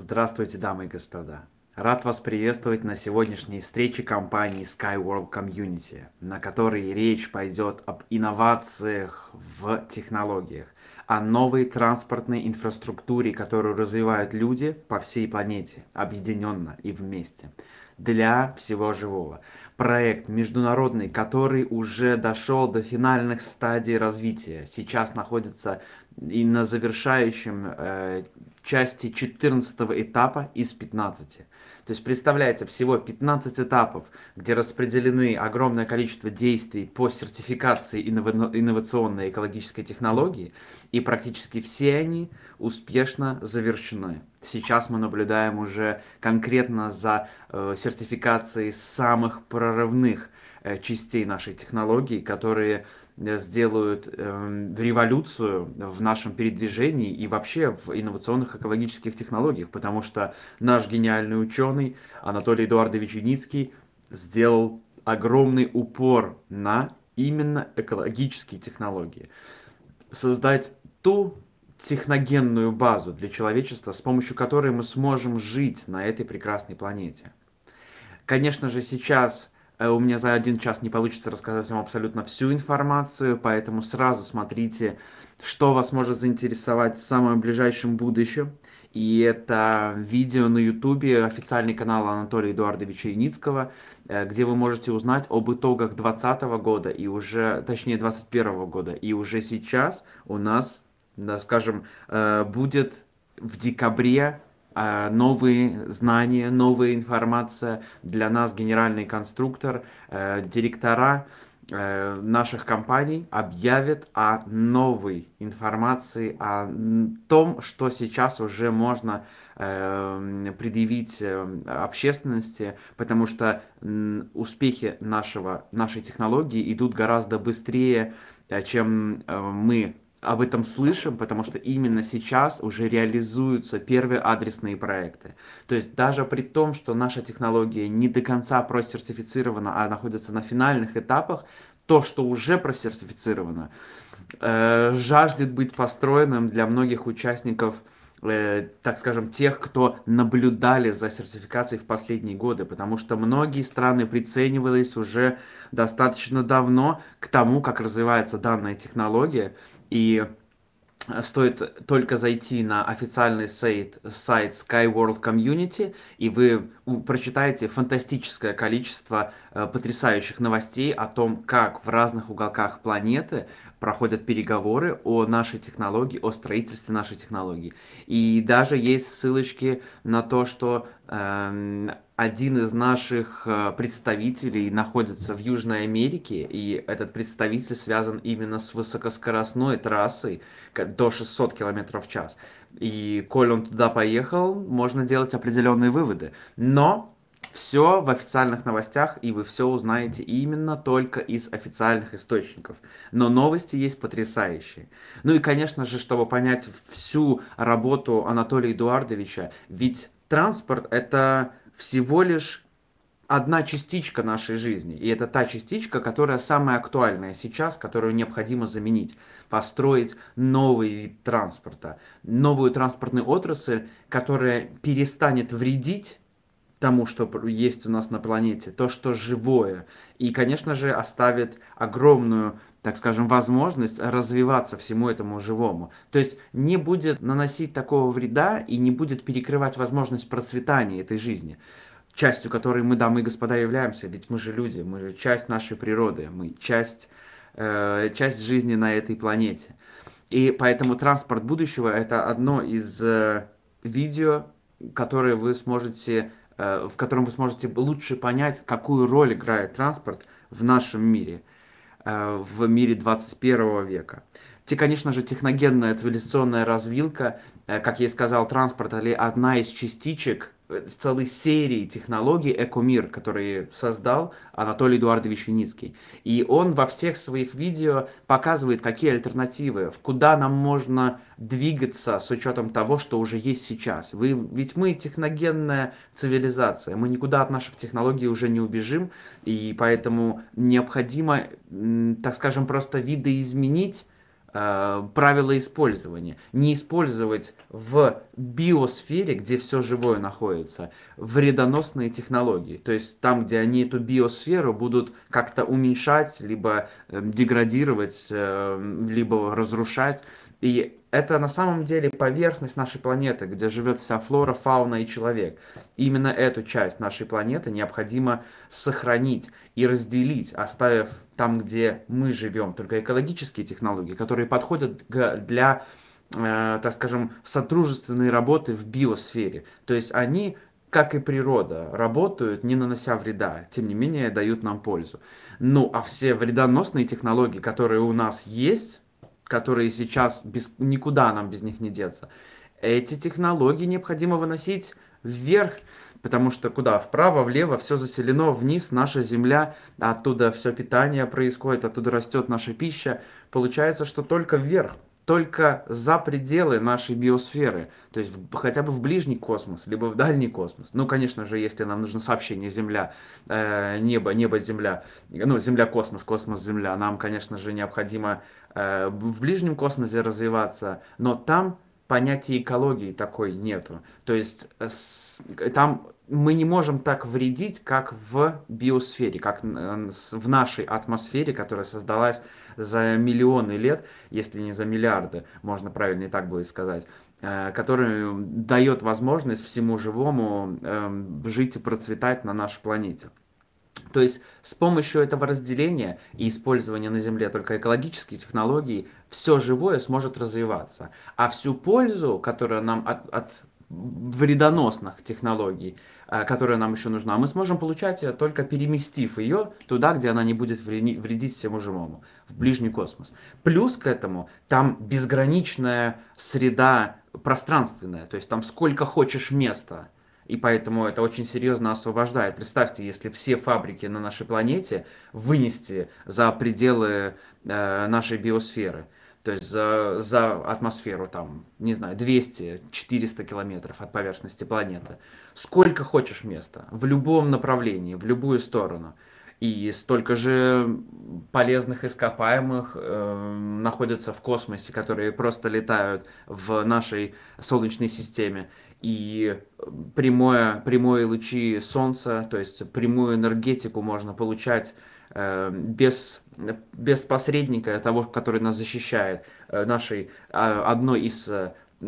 Здравствуйте, дамы и господа! Рад вас приветствовать на сегодняшней встрече компании Skyworld Community, на которой речь пойдет об инновациях в технологиях, о новой транспортной инфраструктуре, которую развивают люди по всей планете, объединенно и вместе для всего живого. Проект международный, который уже дошел до финальных стадий развития. Сейчас находится и на завершающем э, части 14 этапа из 15. То есть, представляете, всего 15 этапов, где распределены огромное количество действий по сертификации инновационной экологической технологии, и практически все они успешно завершены. Сейчас мы наблюдаем уже конкретно за э, сертификацией самых прорывных э, частей нашей технологии, которые Э, сделают э, революцию в нашем передвижении и вообще в инновационных экологических технологиях, потому что наш гениальный ученый Анатолий Эдуардович Юницкий сделал огромный упор на именно экологические технологии. Создать ту техногенную базу для человечества, с помощью которой мы сможем жить на этой прекрасной планете. Конечно же, сейчас Э, у меня за один час не получится рассказать вам абсолютно всю информацию, поэтому сразу смотрите, что вас может заинтересовать в самом ближайшем будущем. И это видео на ютубе, официальный канал Анатолия Эдуардовича Яницкого, э, где вы можете узнать об итогах 2020 года и уже, точнее, 2021 года. И уже сейчас у нас, да, скажем, э, будет в декабре а, новые знания, новая информация для нас, генеральный конструктор, э, директора э, наших компаний объявят о новой информации, о том, что сейчас уже можно э, предъявить общественности, потому что успехи нашего, нашей технологии идут гораздо быстрее, чем мы об этом слышим, потому что именно сейчас уже реализуются первые адресные проекты. То есть даже при том, что наша технология не до конца просертифицирована, а находится на финальных этапах, то, что уже просертифицировано, э, жаждет быть построенным для многих участников, э, так скажем, тех, кто наблюдали за сертификацией в последние годы, потому что многие страны приценивались уже достаточно давно к тому, как развивается данная технология, и э, стоит только зайти на официальный сайт, сайт Skyworld Community, и вы прочитаете фантастическое количество э, потрясающих новостей о том, как в разных уголках планеты проходят переговоры о нашей технологии, о строительстве нашей технологии. И даже есть ссылочки на то, что э, один из наших э, представителей находится в Южной Америке, и этот представитель связан именно с высокоскоростной трассой до 600 км в час. И коль он туда поехал, можно делать определенные выводы. Но все в официальных новостях, и вы все узнаете именно только из официальных источников. Но новости есть потрясающие. Ну и, конечно же, чтобы понять всю работу Анатолия Эдуардовича, ведь транспорт – это всего лишь одна частичка нашей жизни. И это та частичка, которая самая актуальная сейчас, которую необходимо заменить, построить новый вид транспорта, новую транспортную отрасль, которая перестанет вредить тому, что есть у нас на планете, то, что живое. И, конечно же, оставит огромную, так скажем, возможность развиваться всему этому живому. То есть не будет наносить такого вреда и не будет перекрывать возможность процветания этой жизни частью которой мы, дамы и господа, являемся, ведь мы же люди, мы же часть нашей природы, мы часть, э, часть жизни на этой планете. И поэтому транспорт будущего это одно из э, видео, которое вы сможете Э, в котором вы сможете лучше понять, какую роль играет транспорт в нашем мире, э, в мире 21 века. Те, конечно же, техногенная цивилизационная развилка, э, как я и сказал, транспорт или одна из частичек в э, целой серии технологий Экомир, которые создал Анатолий Эдуардович Юницкий. И он во всех своих видео показывает, какие альтернативы, в куда нам можно двигаться с учетом того, что уже есть сейчас. Вы, ведь мы техногенная цивилизация, мы никуда от наших технологий уже не убежим, и поэтому необходимо, так скажем, просто видоизменить Э, правила использования. Не использовать в биосфере, где все живое находится, вредоносные технологии. То есть там, где они эту биосферу будут как-то уменьшать, либо эм, деградировать, эм, либо разрушать. И это на самом деле поверхность нашей планеты, где живет вся флора, фауна и человек. И именно эту часть нашей планеты необходимо сохранить и разделить, оставив там, где мы живем, только экологические технологии, которые подходят для, э, так скажем, сотрудничественной работы в биосфере. То есть они как и природа, работают, не нанося вреда, тем не менее дают нам пользу. Ну, а все вредоносные технологии, которые у нас есть, которые сейчас без, никуда нам без них не деться. Эти технологии необходимо выносить вверх, потому что куда? Вправо, влево, все заселено, вниз наша земля, оттуда все питание происходит, оттуда растет наша пища. Получается, что только вверх только за пределы нашей биосферы, то есть в, хотя бы в ближний космос, либо в дальний космос. Ну, конечно же, если нам нужно сообщение Земля, э, небо, небо, Земля, ну, Земля, космос, космос, Земля, нам, конечно же, необходимо э, в ближнем космосе развиваться, но там понятия экологии такой нету. То есть э, там мы не можем так вредить, как в биосфере, как в нашей атмосфере, которая создалась за миллионы лет, если не за миллиарды, можно правильно и так будет сказать э, которая дает возможность всему живому эм, жить и процветать на нашей планете. То есть с помощью этого разделения и использования на Земле только экологических технологий все живое сможет развиваться. А всю пользу, которая нам от, от вредоносных технологий, э, которая нам еще нужна, мы сможем получать ее, э, только переместив ее туда, где она не будет вредить всему живому, в ближний космос. Плюс к этому там безграничная среда пространственная, то есть там сколько хочешь места – и поэтому это очень серьезно освобождает. Представьте, если все фабрики на нашей планете вынести за пределы э, нашей биосферы, то есть за, за атмосферу там, не знаю, 200-400 километров от поверхности планеты, сколько хочешь места, в любом направлении, в любую сторону. И столько же полезных ископаемых э, находятся в космосе, которые просто летают в нашей Солнечной системе и э, прямое, прямые лучи солнца, то есть прямую энергетику можно получать э, без, э, без посредника того, который нас защищает, нашей а, одной из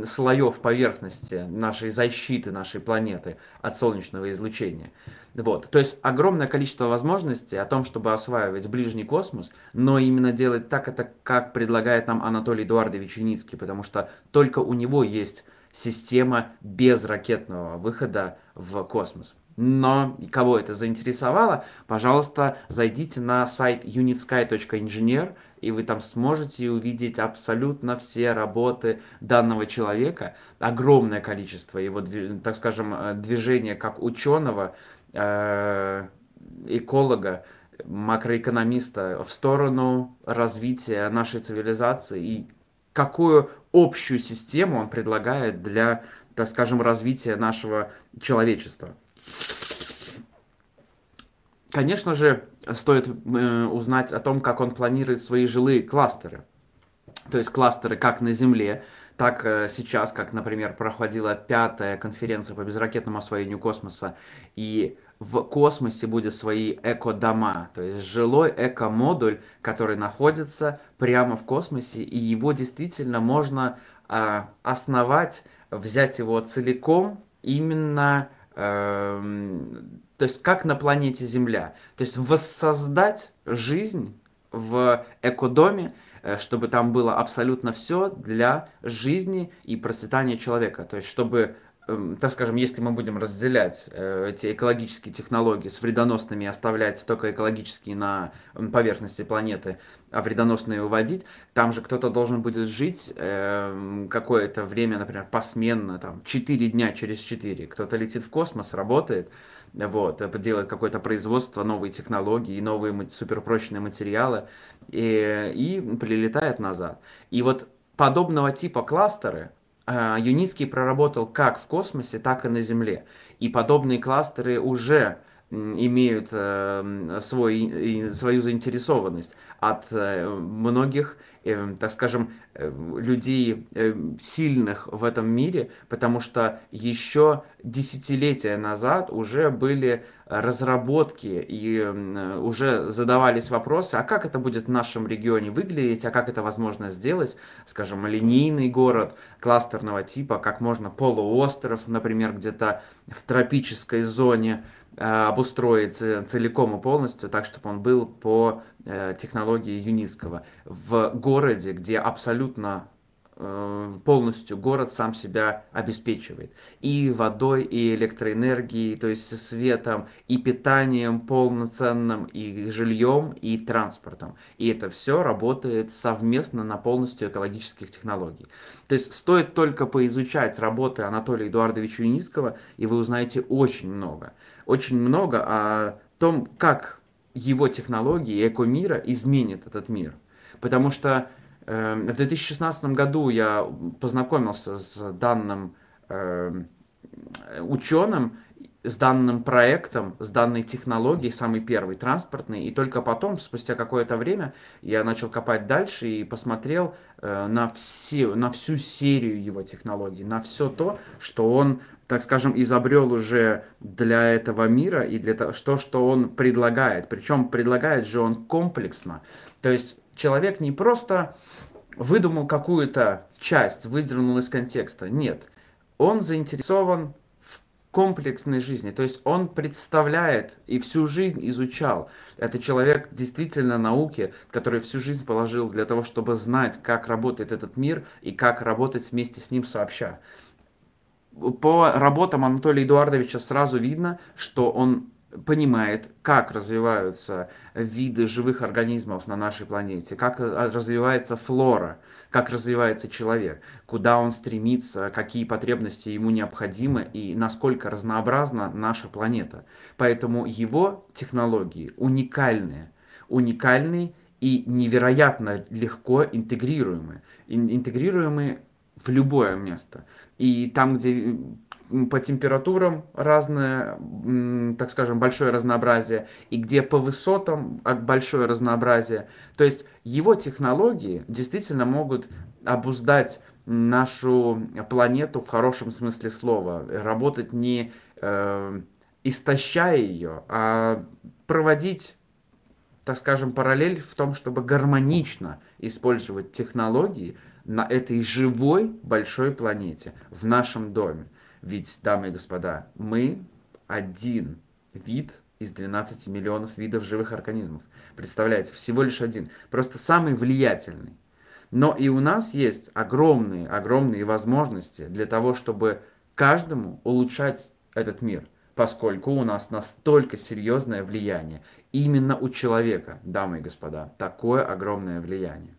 слоев поверхности нашей защиты нашей планеты от солнечного излучения. Вот. То есть огромное количество возможностей о том, чтобы осваивать ближний космос, но именно делать так это, как предлагает нам Анатолий Эдуардович Юницкий, потому что только у него есть система без ракетного выхода в космос. Но кого это заинтересовало, пожалуйста, зайдите на сайт unitsky.engineer, и вы там сможете увидеть абсолютно все работы данного человека, огромное количество его, так скажем, э, движения как ученого, э, эколога, макроэкономиста в сторону развития нашей цивилизации и какую общую систему он предлагает для, так скажем, развития нашего человечества. Конечно же, стоит э, узнать о том, как он планирует свои жилые кластеры. То есть кластеры как на Земле, так э, сейчас, как, например, проходила пятая конференция по безракетному освоению космоса, и в космосе будет свои эко-дома, то есть жилой эко-модуль, который находится прямо в космосе, и его действительно можно а, основать, взять его целиком именно, эм, то есть как на планете Земля. То есть воссоздать жизнь в экодоме, э, чтобы там было абсолютно все для жизни и процветания человека. То есть, чтобы, эм, так скажем, если мы будем разделять э, эти экологические технологии с вредоносными и оставлять только экологические на поверхности планеты, а вредоносные выводить. Там же кто-то должен будет жить э, какое-то время, например, посменно, там, 4 дня через 4. Кто-то летит в космос, работает, вот, э, делает какое-то производство, новые технологии, новые суперпрочные материалы, и, э, и прилетает назад. И вот подобного типа кластеры э, Юницкий проработал как в космосе, так и на Земле. И подобные кластеры уже имеют э, свой, свою заинтересованность от э, многих, э, так скажем, людей сильных в этом мире, потому что еще десятилетия назад уже были разработки и уже задавались вопросы, а как это будет в нашем регионе выглядеть, а как это возможно сделать, скажем, линейный город кластерного типа, как можно полуостров, например, где-то в тропической зоне, Э, обустроить э, целиком и полностью так, чтобы он был по э, технологии Юницкого. В городе, где абсолютно полностью город сам себя обеспечивает. И водой, и электроэнергией, то есть светом, и питанием полноценным, и жильем, и транспортом. И это все работает совместно на полностью экологических технологий. То есть стоит только поизучать работы Анатолия Эдуардовича Юницкого, и вы узнаете очень много очень много о том, как его технологии эко-мира изменят этот мир. Потому что э, в 2016 году я познакомился с данным э, ученым, с данным проектом, с данной технологией, самый первый, транспортный, и только потом, спустя какое-то время, я начал копать дальше и посмотрел э, на, все, на всю серию его технологий, на все то, что он, так скажем, изобрел уже для этого мира и для того, что, что он предлагает. Причем предлагает же он комплексно. То есть человек не просто выдумал какую-то часть, выдернул из контекста. Нет, он заинтересован комплексной жизни. То есть он представляет и всю жизнь изучал. Это человек действительно науки, который всю жизнь положил для того, чтобы знать, как работает этот мир и как работать вместе с ним сообща. По работам Анатолия Эдуардовича сразу видно, что он понимает, как развиваются виды живых организмов на нашей планете, как а, развивается флора – как развивается человек, куда он стремится, какие потребности ему необходимы и насколько разнообразна наша планета. Поэтому его технологии уникальные, уникальные и невероятно легко интегрируемые, интегрируемые в любое место и там, где по температурам разное, так скажем, большое разнообразие, и где по высотам большое разнообразие. То есть его технологии действительно могут обуздать нашу планету в хорошем смысле слова, работать не э, истощая ее, а проводить, так скажем, параллель в том, чтобы гармонично использовать технологии – на этой живой большой планете, в нашем доме. Ведь, дамы и господа, мы один вид из 12 миллионов видов живых организмов. Представляете, всего лишь один. Просто самый влиятельный. Но и у нас есть огромные, огромные возможности для того, чтобы каждому улучшать этот мир, поскольку у нас настолько серьезное влияние. Именно у человека, дамы и господа, такое огромное влияние.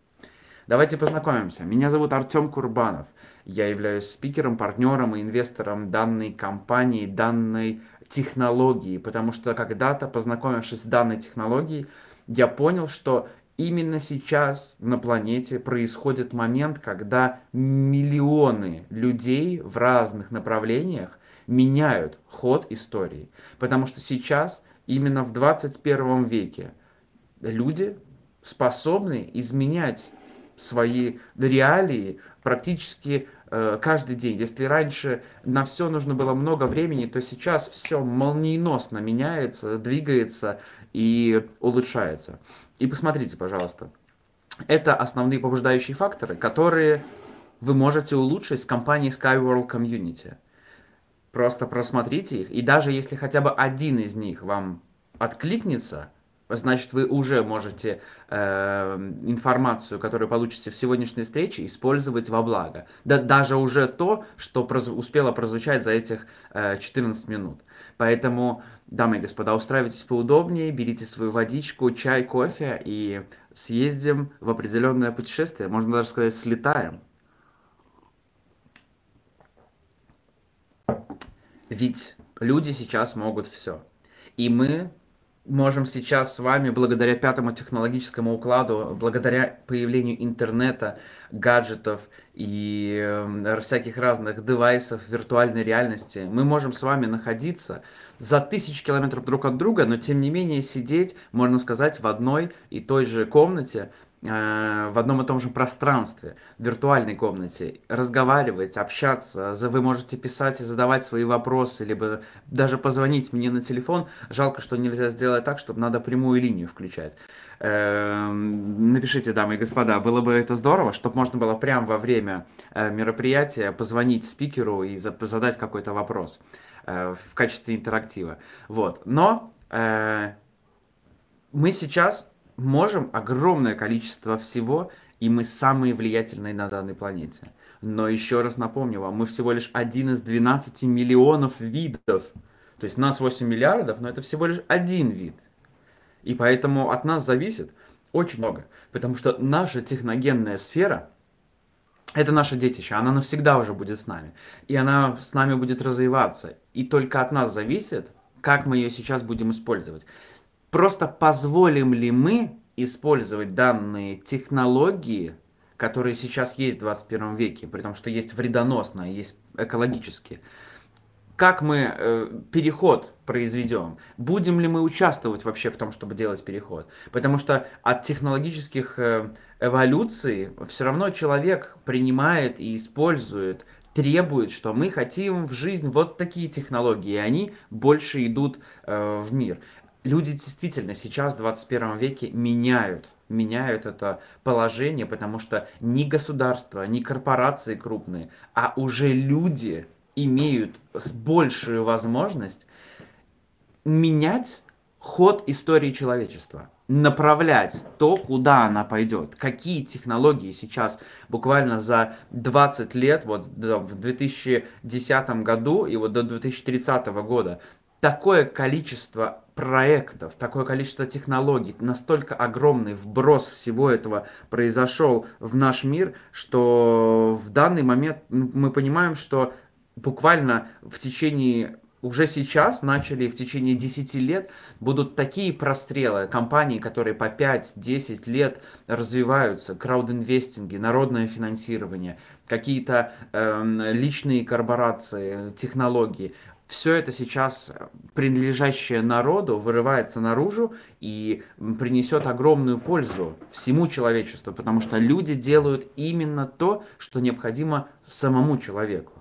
Давайте познакомимся. Меня зовут Артем Курбанов. Я являюсь спикером, партнером и инвестором данной компании, данной технологии, потому что когда-то, познакомившись с данной технологией, я понял, что именно сейчас на планете происходит момент, когда миллионы людей в разных направлениях меняют ход истории. Потому что сейчас, именно в 21 веке, люди способны изменять свои реалии практически э, каждый день. Если раньше на все нужно было много времени, то сейчас все молниеносно меняется, двигается и улучшается. И посмотрите, пожалуйста, это основные побуждающие факторы, которые вы можете улучшить с компанией Skyworld Community. Просто просмотрите их, и даже если хотя бы один из них вам откликнется – значит, вы уже можете э, информацию, которую получите в сегодняшней встрече, использовать во благо. Да, даже уже то, что проз, успело прозвучать за этих э, 14 минут. Поэтому, дамы и господа, устраивайтесь поудобнее, берите свою водичку, чай, кофе и съездим в определенное путешествие. Можно даже сказать, слетаем. Ведь люди сейчас могут все. И мы можем сейчас с вами, благодаря пятому технологическому укладу, благодаря появлению интернета, гаджетов и э, всяких разных девайсов виртуальной реальности, мы можем с вами находиться за тысячи километров друг от друга, но тем не менее сидеть, можно сказать, в одной и той же комнате, Э, в одном и том же пространстве, в виртуальной комнате, разговаривать, общаться. Вы можете писать и задавать свои вопросы, либо даже позвонить мне на телефон. Жалко, что нельзя сделать так, чтобы надо прямую линию включать. Эм, напишите, дамы и господа, было бы это здорово, чтобы можно было прямо во время э, мероприятия позвонить спикеру и задать какой-то вопрос э, в качестве интерактива. Вот. Но мы сейчас можем огромное количество всего, и мы самые влиятельные на данной планете. Но еще раз напомню вам, мы всего лишь один из 12 миллионов видов. То есть нас 8 миллиардов, но это всего лишь один вид. И поэтому от нас зависит очень много. Потому что наша техногенная сфера – это наше детище. Она навсегда уже будет с нами. И она с нами будет развиваться. И только от нас зависит, как мы ее сейчас будем использовать. Просто позволим ли мы использовать данные технологии, которые сейчас есть в 21 веке, при том, что есть вредоносные, есть экологические, как мы э, переход произведем, будем ли мы участвовать вообще в том, чтобы делать переход. Потому что от технологических э, эволюций все равно человек принимает и использует, требует, что мы хотим в жизнь вот такие технологии, и они больше идут э, в мир люди действительно сейчас, в 21 веке, меняют меняют это положение, потому что ни государство, ни корпорации крупные, а уже люди имеют большую возможность менять ход истории человечества, направлять то, куда она пойдет, какие технологии сейчас буквально за 20 лет, вот в 2010 году и вот до 2030 года, такое количество проектов, такое количество технологий, настолько огромный вброс всего этого произошел в наш мир, что в данный момент мы понимаем, что буквально в течение уже сейчас начали в течение 10 лет будут такие прострелы компаний, которые по 5-10 лет развиваются, краудинвестинги, народное финансирование, какие-то э, личные корпорации, технологии все это сейчас, э, принадлежащее народу, вырывается наружу и принесет огромную пользу всему человечеству, потому что люди делают именно то, что необходимо самому человеку.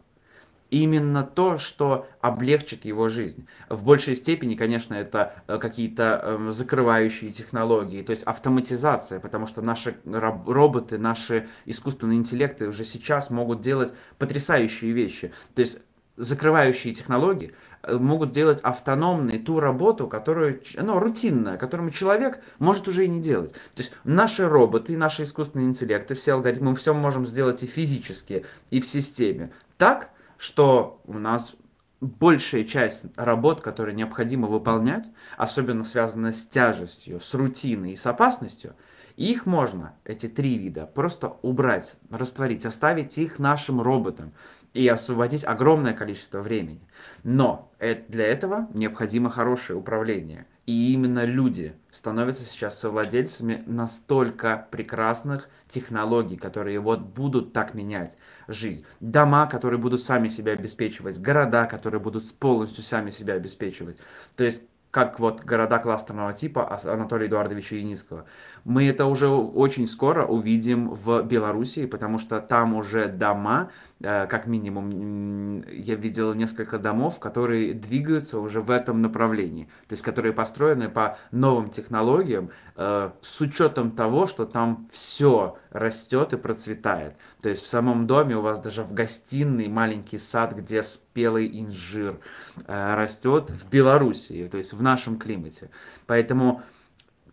Именно то, что облегчит его жизнь. В большей степени, конечно, это э, какие-то эм, закрывающие технологии, то есть автоматизация, потому что наши роботы, наши искусственные интеллекты уже сейчас могут делать потрясающие вещи. То есть закрывающие технологии э, могут делать автономной ту работу, которую, ну, рутинная, которую человек может уже и не делать. То есть наши роботы, наши искусственные интеллекты, все алгоритмы, мы все можем сделать и физически, и в системе. Так, что у нас большая часть работ, которые необходимо выполнять, особенно связанная с тяжестью, с рутиной и с опасностью, их можно, эти три вида, просто убрать, растворить, оставить их нашим роботам и освободить огромное количество времени. Но э, для этого необходимо хорошее управление. И именно люди становятся сейчас совладельцами настолько прекрасных технологий, которые вот будут так менять жизнь. Дома, которые будут сами себя обеспечивать, города, которые будут полностью сами себя обеспечивать. То есть как вот города кластерного типа Анатолия Эдуардовича Яницкого. Мы это уже очень скоро увидим в Белоруссии, потому что там уже дома Э, как минимум, я видел несколько домов, которые двигаются уже в этом направлении, то есть которые построены по новым технологиям э, с учетом того, что там все растет и процветает. То есть в самом доме у вас даже в гостиной маленький сад, где спелый инжир э, растет в Белоруссии, то есть в нашем климате. Поэтому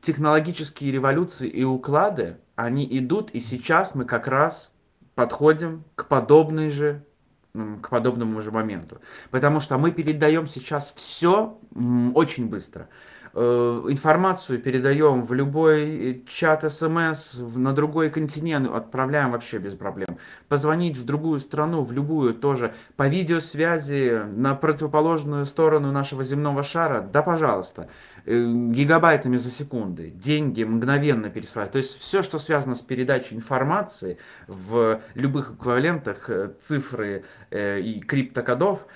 технологические революции и уклады, они идут, и сейчас мы как раз подходим к подобной же к подобному же моменту потому что мы передаем сейчас все очень быстро Э, информацию передаем в любой э, чат смс, на другой континент, отправляем вообще без проблем. Позвонить в другую страну, в любую тоже, по видеосвязи, на противоположную сторону нашего земного шара, да пожалуйста, э, гигабайтами за секунды, деньги мгновенно пересылать. То есть все, что связано с передачей информации в любых эквивалентах, цифры и криптокодов,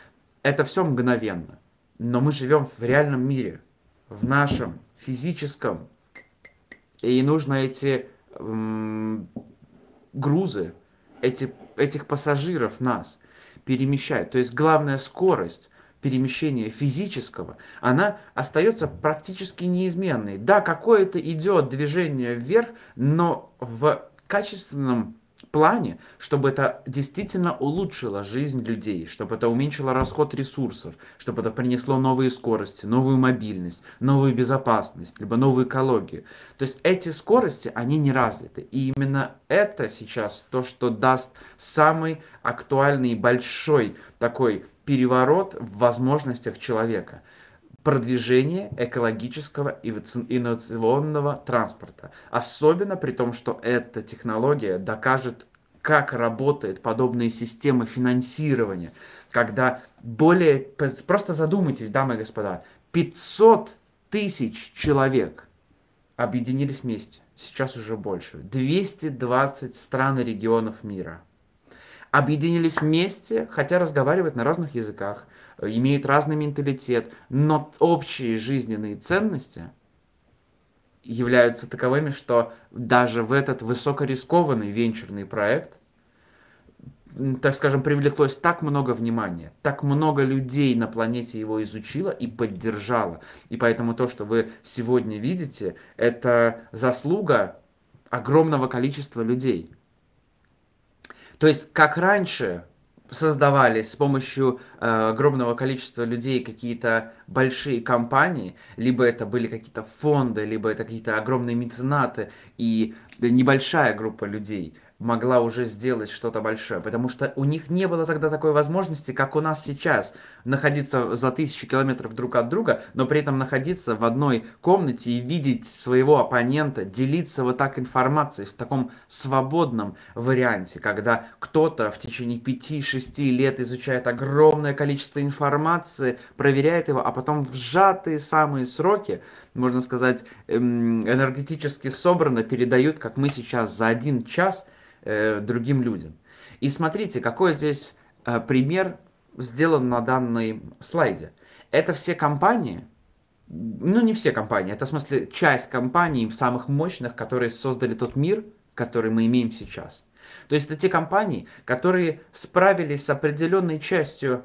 это все мгновенно. Но мы живем в реальном мире, в нашем физическом, и нужно эти м, грузы, эти, этих пассажиров нас перемещать. То есть главная скорость перемещения физического, она остается практически неизменной. Да, какое-то идет движение вверх, но в качественном плане, чтобы это действительно улучшило жизнь людей, чтобы это уменьшило расход ресурсов, чтобы это принесло новые скорости, новую мобильность, новую безопасность, либо новую экологию. То есть эти скорости, они не развиты. И именно это сейчас то, что даст самый актуальный и большой такой переворот в возможностях человека продвижение экологического и инновационного транспорта. Особенно при том, что эта технология докажет, как работают подобные системы финансирования, когда более... Просто задумайтесь, дамы и господа, 500 тысяч человек объединились вместе, сейчас уже больше, 220 стран и регионов мира – объединились вместе, хотя разговаривают на разных языках, имеют разный менталитет, но общие жизненные ценности являются таковыми, что даже в этот высокорискованный венчурный проект, так скажем, привлеклось так много внимания, так много людей на планете его изучило и поддержало. И поэтому то, что вы сегодня видите, это заслуга огромного количества людей. То есть, как раньше создавались с помощью э, огромного количества людей какие-то большие компании, либо это были какие-то фонды, либо это какие-то огромные меценаты и э, небольшая группа людей могла уже сделать что-то большое, потому что у них не было тогда такой возможности, как у нас сейчас, находиться за тысячи километров друг от друга, но при этом находиться в одной комнате и видеть своего оппонента, делиться вот так информацией в таком свободном варианте, когда кто-то в течение 5-6 лет изучает огромное количество информации, проверяет его, а потом в сжатые самые сроки, можно сказать, эм, энергетически собрано, передают, как мы сейчас за один час – Э, другим людям. И смотрите, какой здесь э, пример сделан на данной слайде. Это все компании, ну не все компании, это в смысле часть компаний самых мощных, которые создали тот мир, который мы имеем сейчас. То есть это те компании, которые справились с определенной частью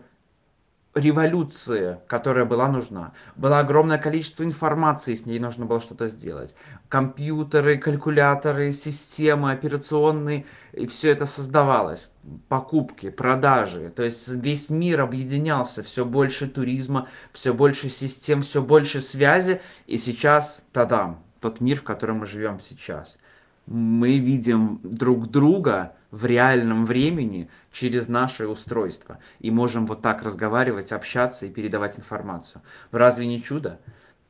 революция, которая была нужна. Было огромное количество информации, с ней нужно было что-то сделать. Компьютеры, калькуляторы, системы операционные, и все это создавалось. Покупки, продажи. То есть весь мир объединялся, все больше туризма, все больше систем, все больше связи. И сейчас, тадам, тот мир, в котором мы живем сейчас – мы видим друг друга в реальном времени через наше устройство и можем вот так разговаривать, общаться и передавать информацию. Разве не чудо?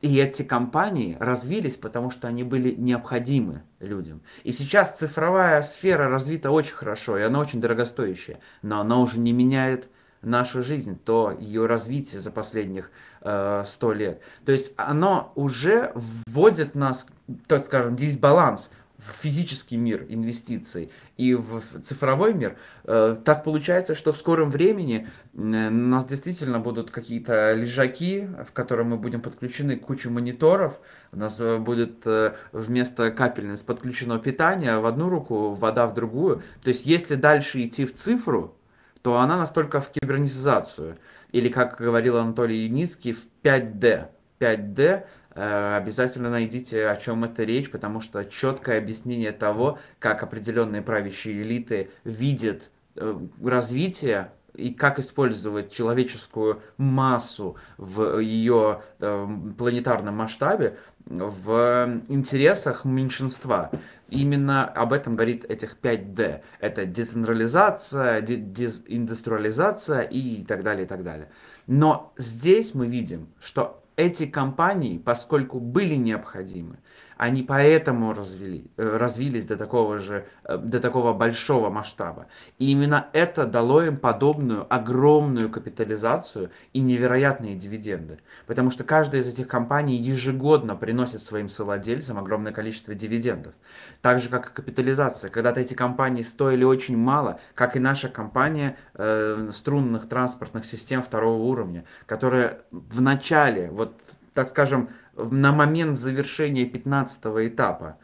И эти компании развились, потому что они были необходимы людям. И сейчас цифровая сфера развита очень хорошо, и она очень дорогостоящая, но она уже не меняет нашу жизнь, то ее развитие за последних э, лет. То есть оно уже вводит нас, так скажем, дисбаланс в физический мир инвестиций и в цифровой мир, э, так получается, что в скором времени э, у нас действительно будут какие-то лежаки, в которые мы будем подключены к кучу мониторов. У нас э, будет вместо капельниц подключено питание в одну руку, вода в другую. То есть если дальше идти в цифру, то она настолько в кибернизацию Или, как говорил Анатолий Юницкий, в 5D. 5D Э, обязательно найдите, о чем это речь, потому что четкое объяснение того, как определенные правящие элиты видят э, развитие и как использовать человеческую массу в ее э, планетарном масштабе в интересах меньшинства. Именно об этом говорит этих 5D. Это децентрализация, дезиндустриализация и так далее, и так далее. Но здесь мы видим, что эти компании, поскольку были необходимы, они поэтому развели, э, развились до такого же, э, до такого большого масштаба. И именно это дало им подобную огромную капитализацию и невероятные дивиденды. Потому что каждая из этих компаний ежегодно приносит своим совладельцам огромное количество дивидендов. Так же, как и капитализация. Когда-то эти компании стоили очень мало, как и наша компания э, струнных транспортных систем второго уровня, которая в начале, вот так скажем, на момент завершения 15 этапа,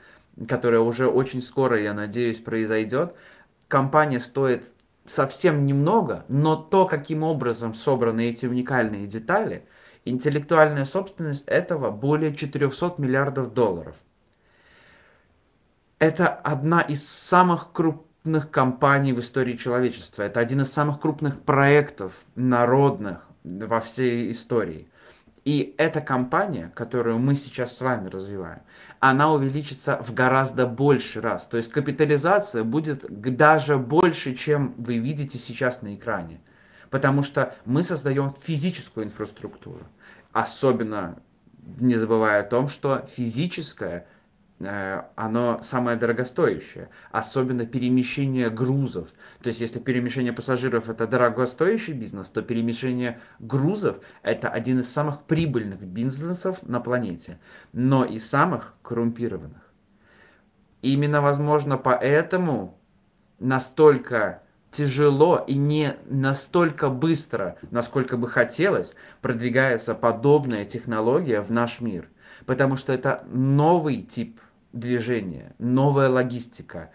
которое уже очень скоро, я надеюсь, произойдет, компания стоит совсем немного, но то, каким образом собраны эти уникальные детали, интеллектуальная собственность этого более 400 миллиардов долларов. Это одна из самых крупных компаний в истории человечества. Это один из самых крупных проектов народных во всей истории. И эта компания, которую мы сейчас с вами развиваем, она увеличится в гораздо больше раз. То есть капитализация будет даже больше, чем вы видите сейчас на экране. Потому что мы создаем физическую инфраструктуру. Особенно не забывая о том, что физическая Э, оно самое дорогостоящее, особенно перемещение грузов. То есть, если перемещение пассажиров это дорогостоящий бизнес, то перемещение грузов это один из самых прибыльных бизнесов на планете, но и самых коррумпированных. Именно, возможно, поэтому настолько тяжело и не настолько быстро, насколько бы хотелось, продвигается подобная технология в наш мир. Потому что это новый тип движение, новая логистика,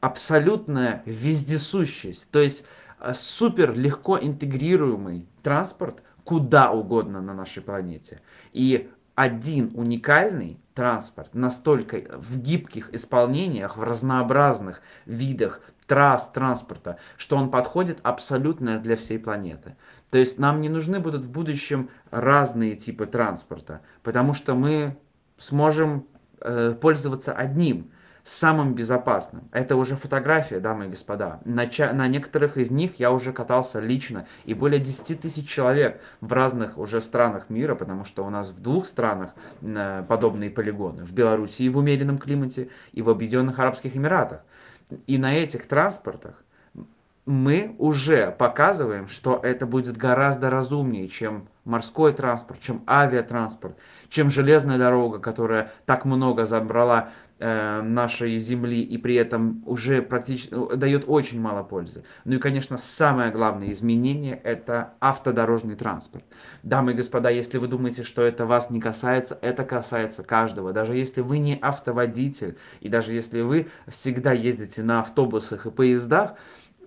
абсолютная вездесущесть, то есть э, супер легко интегрируемый транспорт куда угодно на нашей планете. И один уникальный транспорт настолько в гибких исполнениях, в разнообразных видах трасс транспорта, что он подходит абсолютно для всей планеты. То есть нам не нужны будут в будущем разные типы транспорта, потому что мы сможем Э, пользоваться одним, самым безопасным. Это уже фотография, дамы и господа. На, ча- на некоторых из них я уже катался лично, и более 10 тысяч человек в разных уже странах мира, потому что у нас в двух странах э, подобные полигоны. В Белоруссии в умеренном климате и в Объединенных Арабских Эмиратах. И на этих транспортах мы уже показываем, что это будет гораздо разумнее, чем морской транспорт, чем авиатранспорт, чем железная дорога, которая так много забрала э, нашей земли и при этом уже практически э, дает очень мало пользы. Ну и, конечно, самое главное изменение – это автодорожный транспорт. Дамы и господа, если вы думаете, что это вас не касается, это касается каждого. Даже если вы не автоводитель, и даже если вы всегда ездите на автобусах и поездах,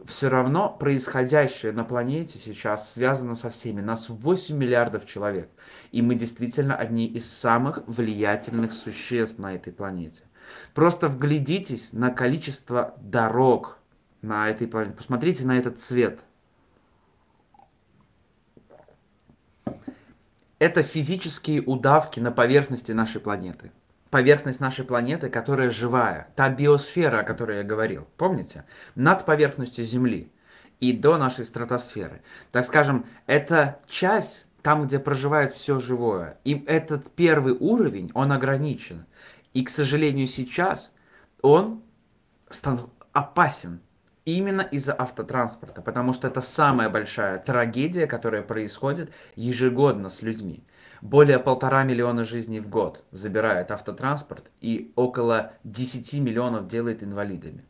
все равно происходящее на планете сейчас связано со всеми. Нас 8 миллиардов человек. И мы действительно одни из самых влиятельных существ на этой планете. Просто вглядитесь на количество дорог на этой планете. Посмотрите на этот цвет. Это физические удавки на поверхности нашей планеты поверхность нашей планеты, которая живая, та биосфера, о которой я говорил, помните? Над поверхностью Земли и до нашей стратосферы. Так скажем, это часть там, где проживает все живое. И этот первый уровень, он ограничен. И, к сожалению, сейчас он стал опасен именно из-за автотранспорта, потому что это самая большая трагедия, которая происходит ежегодно с людьми. Более полтора миллиона жизней в год забирает автотранспорт и около 10 миллионов делает инвалидами.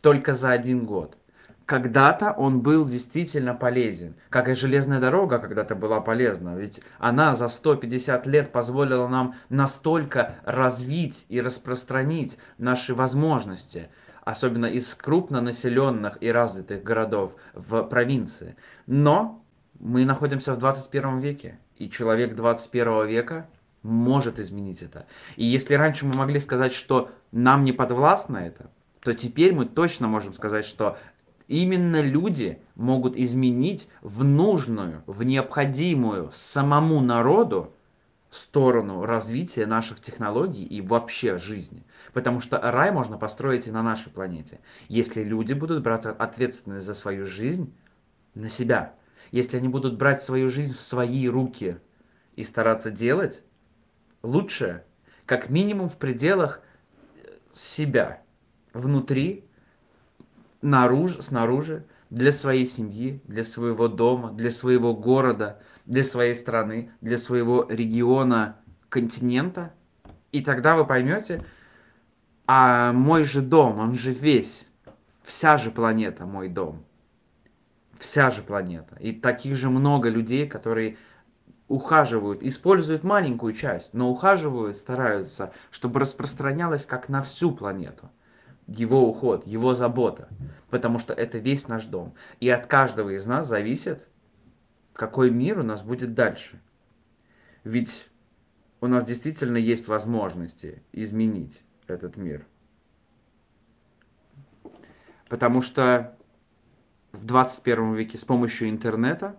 Только за один год. Когда-то он был действительно полезен, как и железная дорога когда-то была полезна, ведь она за 150 лет позволила нам настолько развить и распространить наши возможности, особенно из крупнонаселенных и развитых городов в провинции. Но мы находимся в 21 веке, и человек 21 века может изменить это. И если раньше мы могли сказать, что нам не подвластно это, то теперь мы точно можем сказать, что именно люди могут изменить в нужную, в необходимую самому народу сторону развития наших технологий и вообще жизни. Потому что рай можно построить и на нашей планете, если люди будут брать ответственность за свою жизнь на себя если они будут брать свою жизнь в свои руки и стараться делать лучше, как минимум в пределах себя, внутри, наруж, снаружи, для своей семьи, для своего дома, для своего города, для своей страны, для своего региона, континента. И тогда вы поймете, а мой же дом, он же весь, вся же планета мой дом – вся же планета. И таких же много людей, которые ухаживают, используют маленькую часть, но ухаживают, стараются, чтобы распространялось как на всю планету. Его уход, его забота. Потому что это весь наш дом. И от каждого из нас зависит, какой мир у нас будет дальше. Ведь у нас действительно есть возможности изменить этот мир. Потому что в 21 веке с помощью интернета.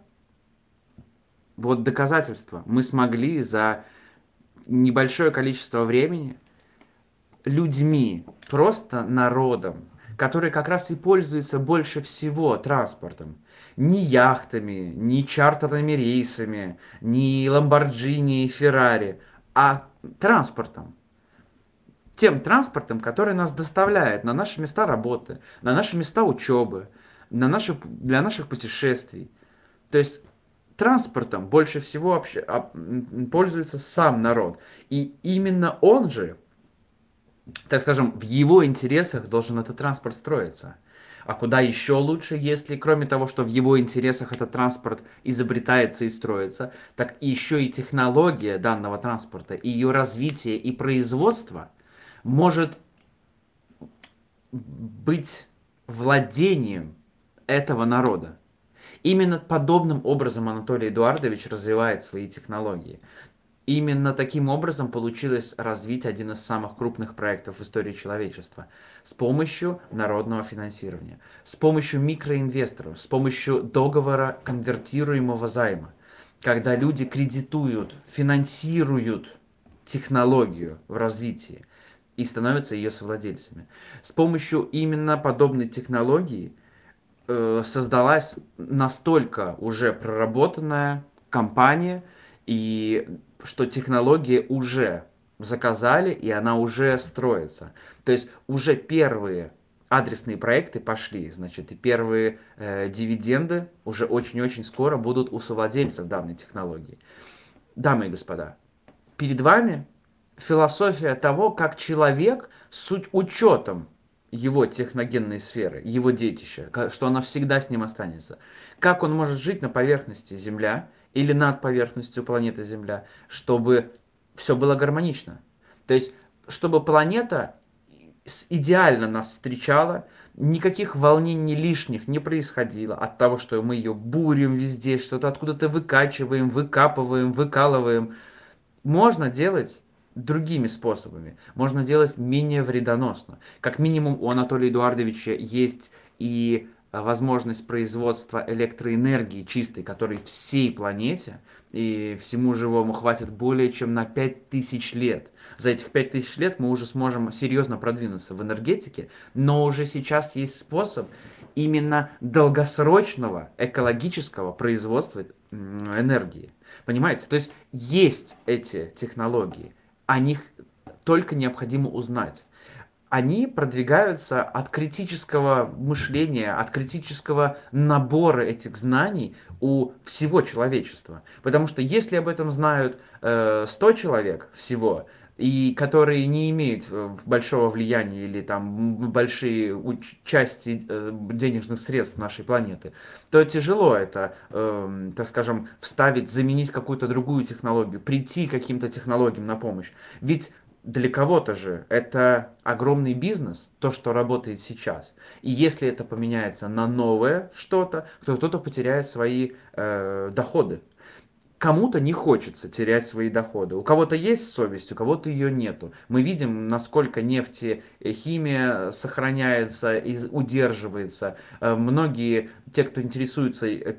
Вот доказательства. Мы смогли за небольшое количество времени людьми, просто народом, который как раз и пользуется больше всего транспортом. Ни яхтами, ни чартерными рейсами, ни Ламборджини и Феррари, а транспортом. Тем транспортом, который нас доставляет на наши места работы, на наши места учебы, на наших, для наших путешествий. То есть транспортом больше всего вообще а, пользуется сам народ. И именно он же, так скажем, в его интересах должен этот транспорт строиться. А куда еще лучше, если кроме того, что в его интересах этот транспорт изобретается и строится, так еще и технология данного транспорта, и ее развитие и производство может быть владением этого народа. Именно подобным образом Анатолий Эдуардович развивает свои технологии. Именно таким образом получилось развить один из самых крупных проектов в истории человечества с помощью народного финансирования, с помощью микроинвесторов, с помощью договора конвертируемого займа, когда люди кредитуют, финансируют технологию в развитии и становятся ее совладельцами. С помощью именно подобной технологии – Э, создалась настолько уже проработанная компания, и что технологии уже заказали, и она уже строится. То есть уже первые адресные проекты пошли, значит, и первые э, дивиденды уже очень-очень скоро будут у совладельцев данной технологии. Дамы и господа, перед вами философия того, как человек с учетом его техногенной сферы, его детища, что она всегда с ним останется. Как он может жить на поверхности Земля или над поверхностью планеты Земля, чтобы все было гармонично. То есть, чтобы планета идеально нас встречала, никаких волнений лишних не происходило от того, что мы ее бурим везде, что-то откуда-то выкачиваем, выкапываем, выкалываем. Можно делать другими способами. Можно делать менее вредоносно. Как минимум у Анатолия Эдуардовича есть и э, возможность производства электроэнергии чистой, которой всей планете и всему живому хватит более чем на 5000 лет. За этих 5000 лет мы уже сможем серьезно продвинуться в энергетике, но уже сейчас есть способ именно долгосрочного экологического производства энергии. Понимаете? То есть есть эти технологии – о них только необходимо узнать. Они продвигаются от критического мышления, от критического набора этих знаний у всего человечества. Потому что если об этом знают э, 100 человек всего, и которые не имеют э, большого влияния или там большие части э, денежных средств нашей планеты, то тяжело это, э, так скажем, вставить, заменить какую-то другую технологию, прийти каким-то технологиям на помощь. Ведь для кого-то же это огромный бизнес, то, что работает сейчас. И если это поменяется на новое что-то, то кто-то потеряет свои э, доходы, кому-то не хочется терять свои доходы. У кого-то есть совесть, у кого-то ее нету. Мы видим, насколько нефтехимия сохраняется и удерживается. Э, многие, те, кто интересуется э,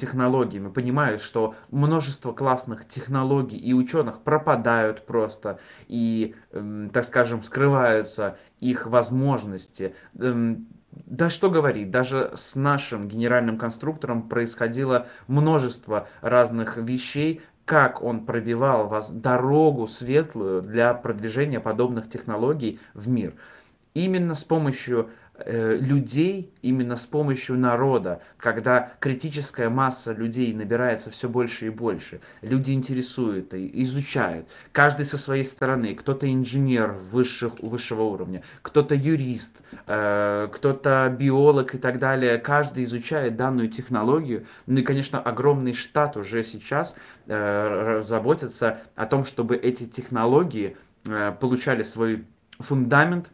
технологиями, понимают, что множество классных технологий и ученых пропадают просто и, эм, так скажем, скрываются их возможности. Эм, да что говорить, даже с нашим генеральным конструктором происходило множество разных вещей, как он пробивал вас дорогу светлую для продвижения подобных технологий в мир. Именно с помощью Э, людей именно с помощью народа, когда критическая масса людей набирается все больше и больше. Люди интересуют и изучают. Каждый со своей стороны. Кто-то инженер высших, высшего уровня, кто-то юрист, э, кто-то биолог и так далее. Каждый изучает данную технологию. Ну и, конечно, огромный штат уже сейчас э, заботится о том, чтобы эти технологии получали свой фундамент,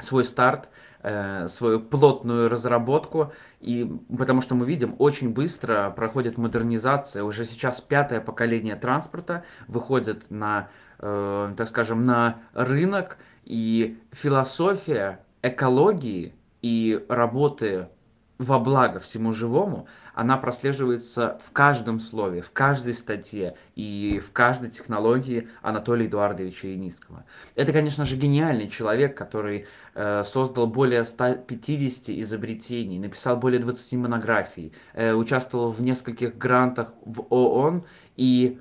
свой старт – Э, свою плотную разработку, и потому что мы видим, очень быстро проходит модернизация. Уже сейчас пятое поколение транспорта выходит на, э, так скажем, на рынок, и философия экологии и работы во благо всему живому, она прослеживается в каждом слове, в каждой статье и в каждой технологии Анатолия Эдуардовича Яницкого. Это, конечно же, гениальный человек, который э, создал более 150 изобретений, написал более 20 монографий, э, участвовал в нескольких грантах в ООН, и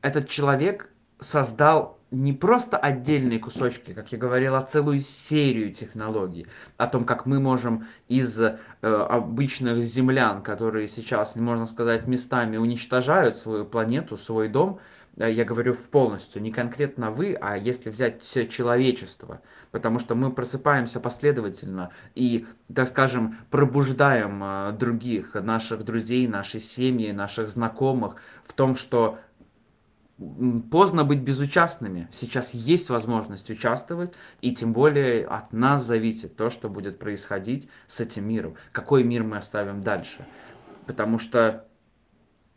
этот человек создал не просто отдельные кусочки, как я говорил, а целую серию технологий. О том, как мы можем из э, обычных землян, которые сейчас, можно сказать, местами уничтожают свою планету, свой дом, э, я говорю в полностью, не конкретно вы, а если взять все человечество, потому что мы просыпаемся последовательно и, так скажем, пробуждаем э, других, наших друзей, наши семьи, наших знакомых в том, что поздно быть безучастными. Сейчас есть возможность участвовать, и тем более от нас зависит то, что будет происходить с этим миром. Какой мир мы оставим дальше? Потому что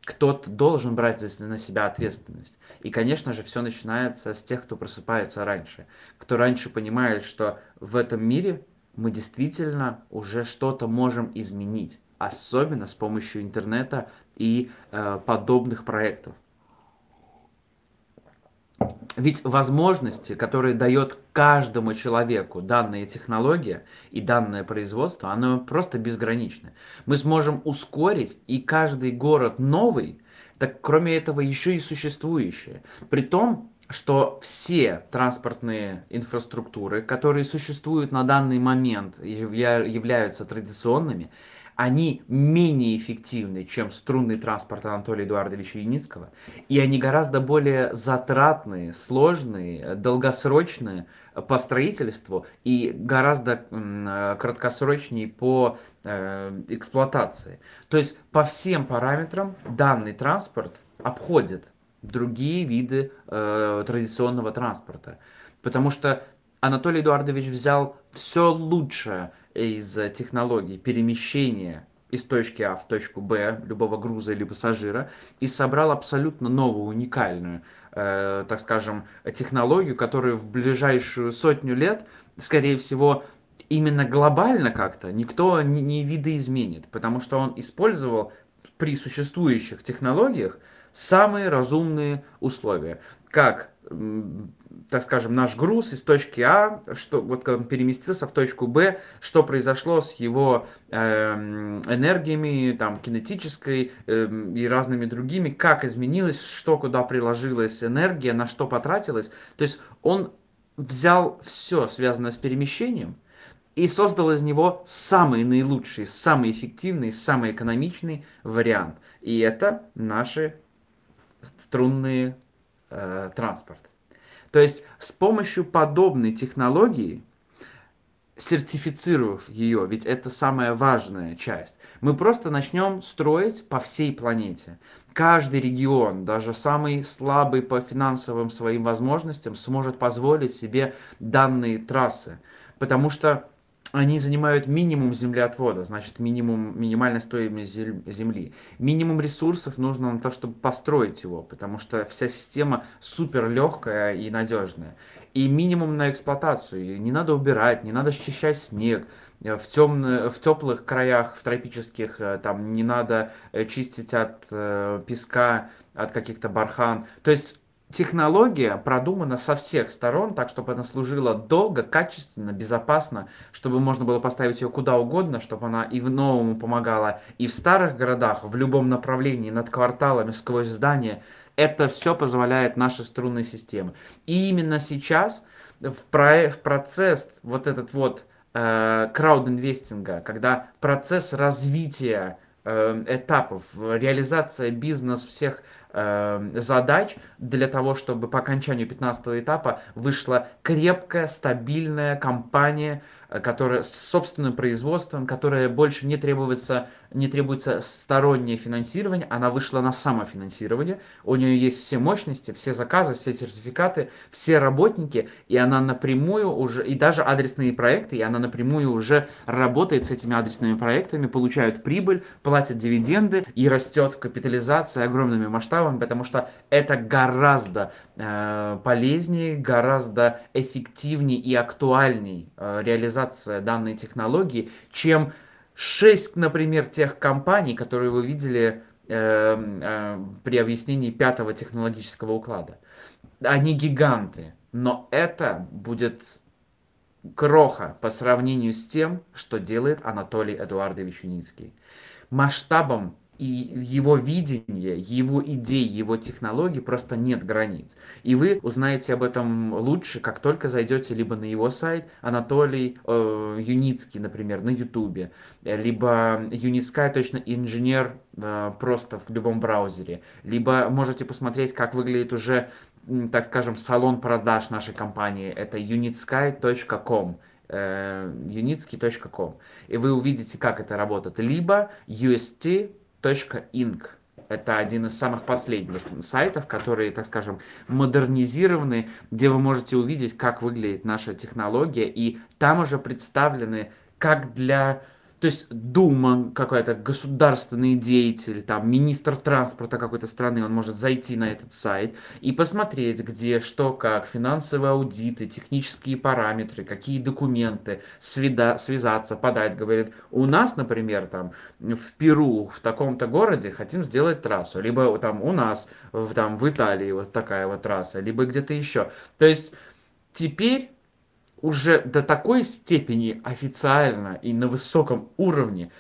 кто-то должен брать на себя ответственность. И, конечно же, все начинается с тех, кто просыпается раньше. Кто раньше понимает, что в этом мире мы действительно уже что-то можем изменить. Особенно с помощью интернета и э, подобных проектов. Ведь возможности, которые дает каждому человеку данная технология и данное производство, оно просто безгранично. Мы сможем ускорить, и каждый город новый, так кроме этого еще и существующие. При том, что все транспортные инфраструктуры, которые существуют на данный момент, являются традиционными, они менее эффективны, чем струнный транспорт Анатолия Эдуардовича Яницкого, и они гораздо более затратные, сложные, долгосрочные по строительству и гораздо краткосрочнее по э, эксплуатации. То есть по всем параметрам данный транспорт обходит другие виды э, традиционного транспорта. Потому что Анатолий Эдуардович взял все лучшее из э, технологий перемещения из точки А в точку Б любого груза или пассажира и собрал абсолютно новую, уникальную, э, так скажем, технологию, которую в ближайшую сотню лет, скорее всего, именно глобально как-то никто не, не видоизменит, потому что он использовал при существующих технологиях самые разумные условия, как так скажем, наш груз из точки А, что вот когда он переместился в точку Б, что произошло с его э, энергиями, там, кинетической э, и разными другими, как изменилось, что куда приложилась энергия, на что потратилась. То есть он взял все, связанное с перемещением, и создал из него самый наилучший, самый эффективный, самый экономичный вариант. И это наши струнные э, транспорт. То есть с помощью подобной технологии, сертифицировав ее, ведь это самая важная часть, мы просто начнем строить по всей планете. Каждый регион, даже самый слабый по финансовым своим возможностям, сможет позволить себе данные трассы. Потому что они занимают минимум землеотвода, значит минимум, минимальная стоимость земли. Минимум ресурсов нужно на то, чтобы построить его, потому что вся система супер легкая и надежная. И минимум на эксплуатацию, и не надо убирать, не надо счищать снег, э, в, темно, в теплых краях, в тропических, э, там не надо э, чистить от э, песка, от каких-то бархан. То есть технология продумана со всех сторон, так чтобы она служила долго, качественно, безопасно, чтобы можно было поставить ее куда угодно, чтобы она и в новому помогала, и в старых городах, в любом направлении, над кварталами, сквозь здания. Это все позволяет нашей струнной системе. И именно сейчас в, про в процесс вот этот вот э, краудинвестинга, когда процесс развития э, этапов, реализация бизнес всех Э, задач для того, чтобы по окончанию 15 этапа вышла крепкая, стабильная компания, э, которая с собственным производством, которая больше не требуется, не требуется стороннее финансирование, она вышла на самофинансирование, у нее есть все мощности, все заказы, все сертификаты, все работники, и она напрямую уже, и даже адресные проекты, и она напрямую уже работает с этими адресными проектами, получают прибыль, платят дивиденды и растет в капитализации огромными масштабами, составами, потому что это гораздо э, полезнее, гораздо эффективнее и актуальней э, реализация данной технологии, чем 6, например, тех компаний, которые вы видели э, э, при объяснении пятого технологического уклада. Они гиганты, но это будет кроха по сравнению с тем, что делает Анатолий Эдуардович Юницкий. Масштабом и его видение, его идеи, его технологии просто нет границ. И вы узнаете об этом лучше, как только зайдете либо на его сайт Анатолий э, Юницкий, например, на Ютубе, либо Юницкая точно инженер э, просто в любом браузере, либо можете посмотреть, как выглядит уже, так скажем, салон продаж нашей компании. Это unitsky.com unitsky.com, э, и вы увидите, как это работает. Либо UST inc. Это один из самых последних сайтов, которые, так скажем, модернизированы, где вы можете увидеть, как выглядит наша технология, и там уже представлены как для то есть дума какая-то, государственный деятель, там, министр транспорта какой-то страны, он может зайти на этот сайт и посмотреть, где, что, как, финансовые аудиты, технические параметры, какие документы, свида, связаться, подать. Говорит, у нас, например, там, в Перу, в таком-то городе хотим сделать трассу, либо там у нас, в, там, в Италии вот такая вот трасса, либо где-то еще. То есть теперь уже до такой степени официально и на высоком уровне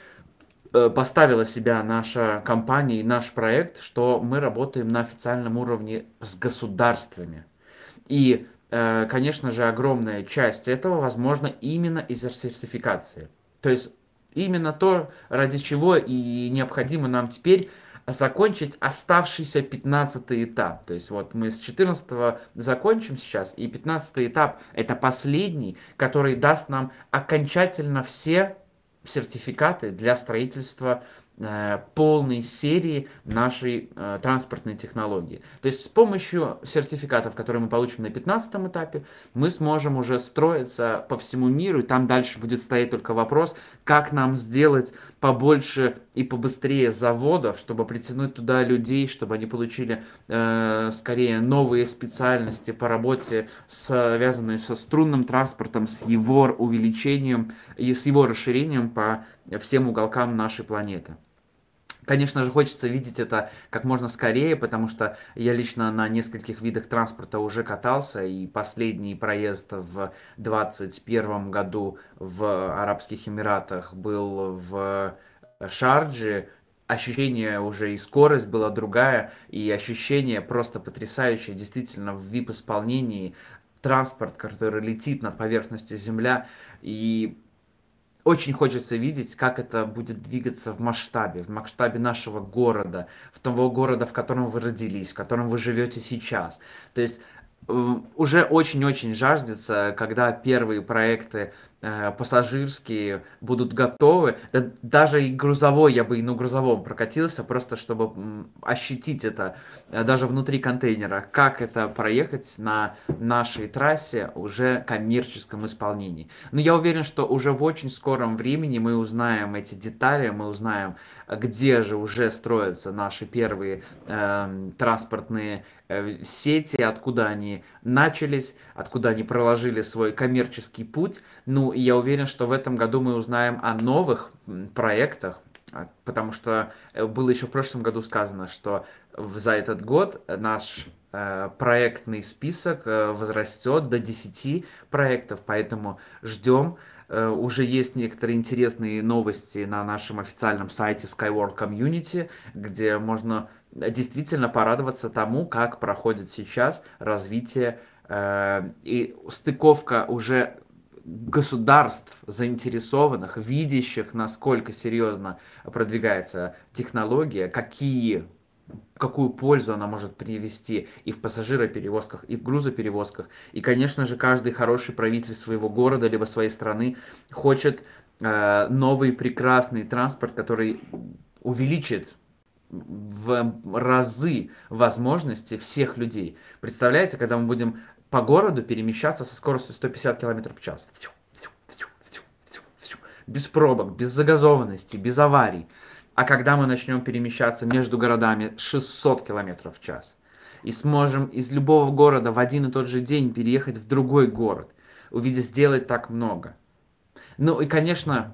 э, поставила себя наша компания и наш проект, что мы работаем на официальном уровне с государствами. И, э, конечно же, огромная часть этого возможно именно из-за сертификации. То есть именно то, ради чего и необходимо нам теперь закончить оставшийся 15 этап. То есть вот мы с 14 закончим сейчас, и 15 этап это последний, который даст нам окончательно все сертификаты для строительства Э, полной серии нашей э, транспортной технологии. То есть с помощью сертификатов, которые мы получим на 15 этапе, мы сможем уже строиться по всему миру, и там дальше будет стоять только вопрос, как нам сделать побольше и побыстрее заводов, чтобы притянуть туда людей, чтобы они получили э, скорее новые специальности по работе, связанные со струнным транспортом, с его увеличением и с его расширением по всем уголкам нашей планеты. Конечно же, хочется видеть это как можно скорее, потому что я лично на нескольких видах транспорта уже катался, и последний проезд в 2021 году в Арабских Эмиратах был в Шарджи, ощущение уже и скорость была другая, и ощущение просто потрясающее, действительно, в VIP-исполнении транспорт, который летит над поверхностью Земля, и очень хочется видеть, как это будет двигаться в масштабе, в масштабе нашего города, в того города, в котором вы родились, в котором вы живете сейчас. То есть э, уже очень-очень жаждется, когда первые проекты Э, пассажирские будут готовы. Да, даже и грузовой, я бы и на грузовом прокатился, просто чтобы ощутить это э, даже внутри контейнера, как это проехать на нашей трассе уже коммерческом исполнении. Но я уверен, что уже в очень скором времени мы узнаем эти детали, мы узнаем где же уже строятся наши первые эм, э, транспортные сети, откуда они начались, откуда они проложили свой коммерческий путь. Ну, и я уверен, что в этом году мы узнаем о новых проектах, а, потому что э, было еще в прошлом году сказано, что за этот год наш э, проектный список э, возрастет до 10 проектов, поэтому ждем Э, уже есть некоторые интересные новости на нашем официальном сайте Skyward Community, где можно действительно порадоваться тому, как проходит сейчас развитие э, и стыковка уже государств, заинтересованных, видящих, насколько серьезно продвигается технология, какие какую пользу она может привести и в пассажироперевозках, и в грузоперевозках. И, конечно же, каждый хороший правитель своего города либо своей страны хочет э, новый прекрасный транспорт, который увеличит в разы возможности всех людей. Представляете, когда мы будем по городу перемещаться со скоростью 150 км в час. Без пробок, без загазованности, без аварий. А когда мы начнем перемещаться между городами 600 км в час и сможем из любого города в один и тот же день переехать в другой город, увидя сделать так много. Ну и, конечно,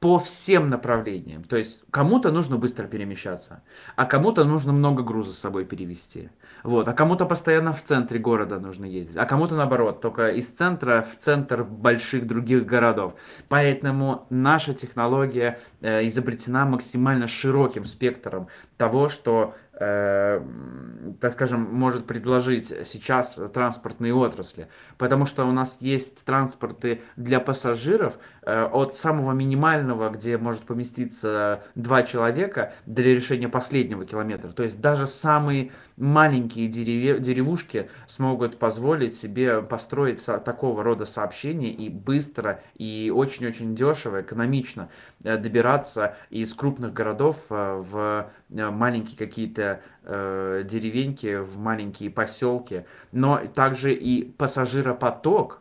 по всем направлениям. То есть кому-то нужно быстро перемещаться, а кому-то нужно много груза с собой перевести. Вот, а кому-то постоянно в центре города нужно ездить, а кому-то наоборот, только из центра в центр больших других городов. Поэтому наша технология э, изобретена максимально широким спектром того, что Эм, так скажем, может предложить сейчас транспортные отрасли. Потому что у нас есть транспорты для пассажиров э, от самого минимального, где может поместиться два человека, для решения последнего километра. То есть даже самые маленькие деревушки смогут позволить себе построить такого рода сообщения и быстро, и очень-очень дешево, экономично. Э, добираться из крупных городов э, в э, маленькие какие-то деревеньки, в маленькие поселки. Но также и пассажиропоток,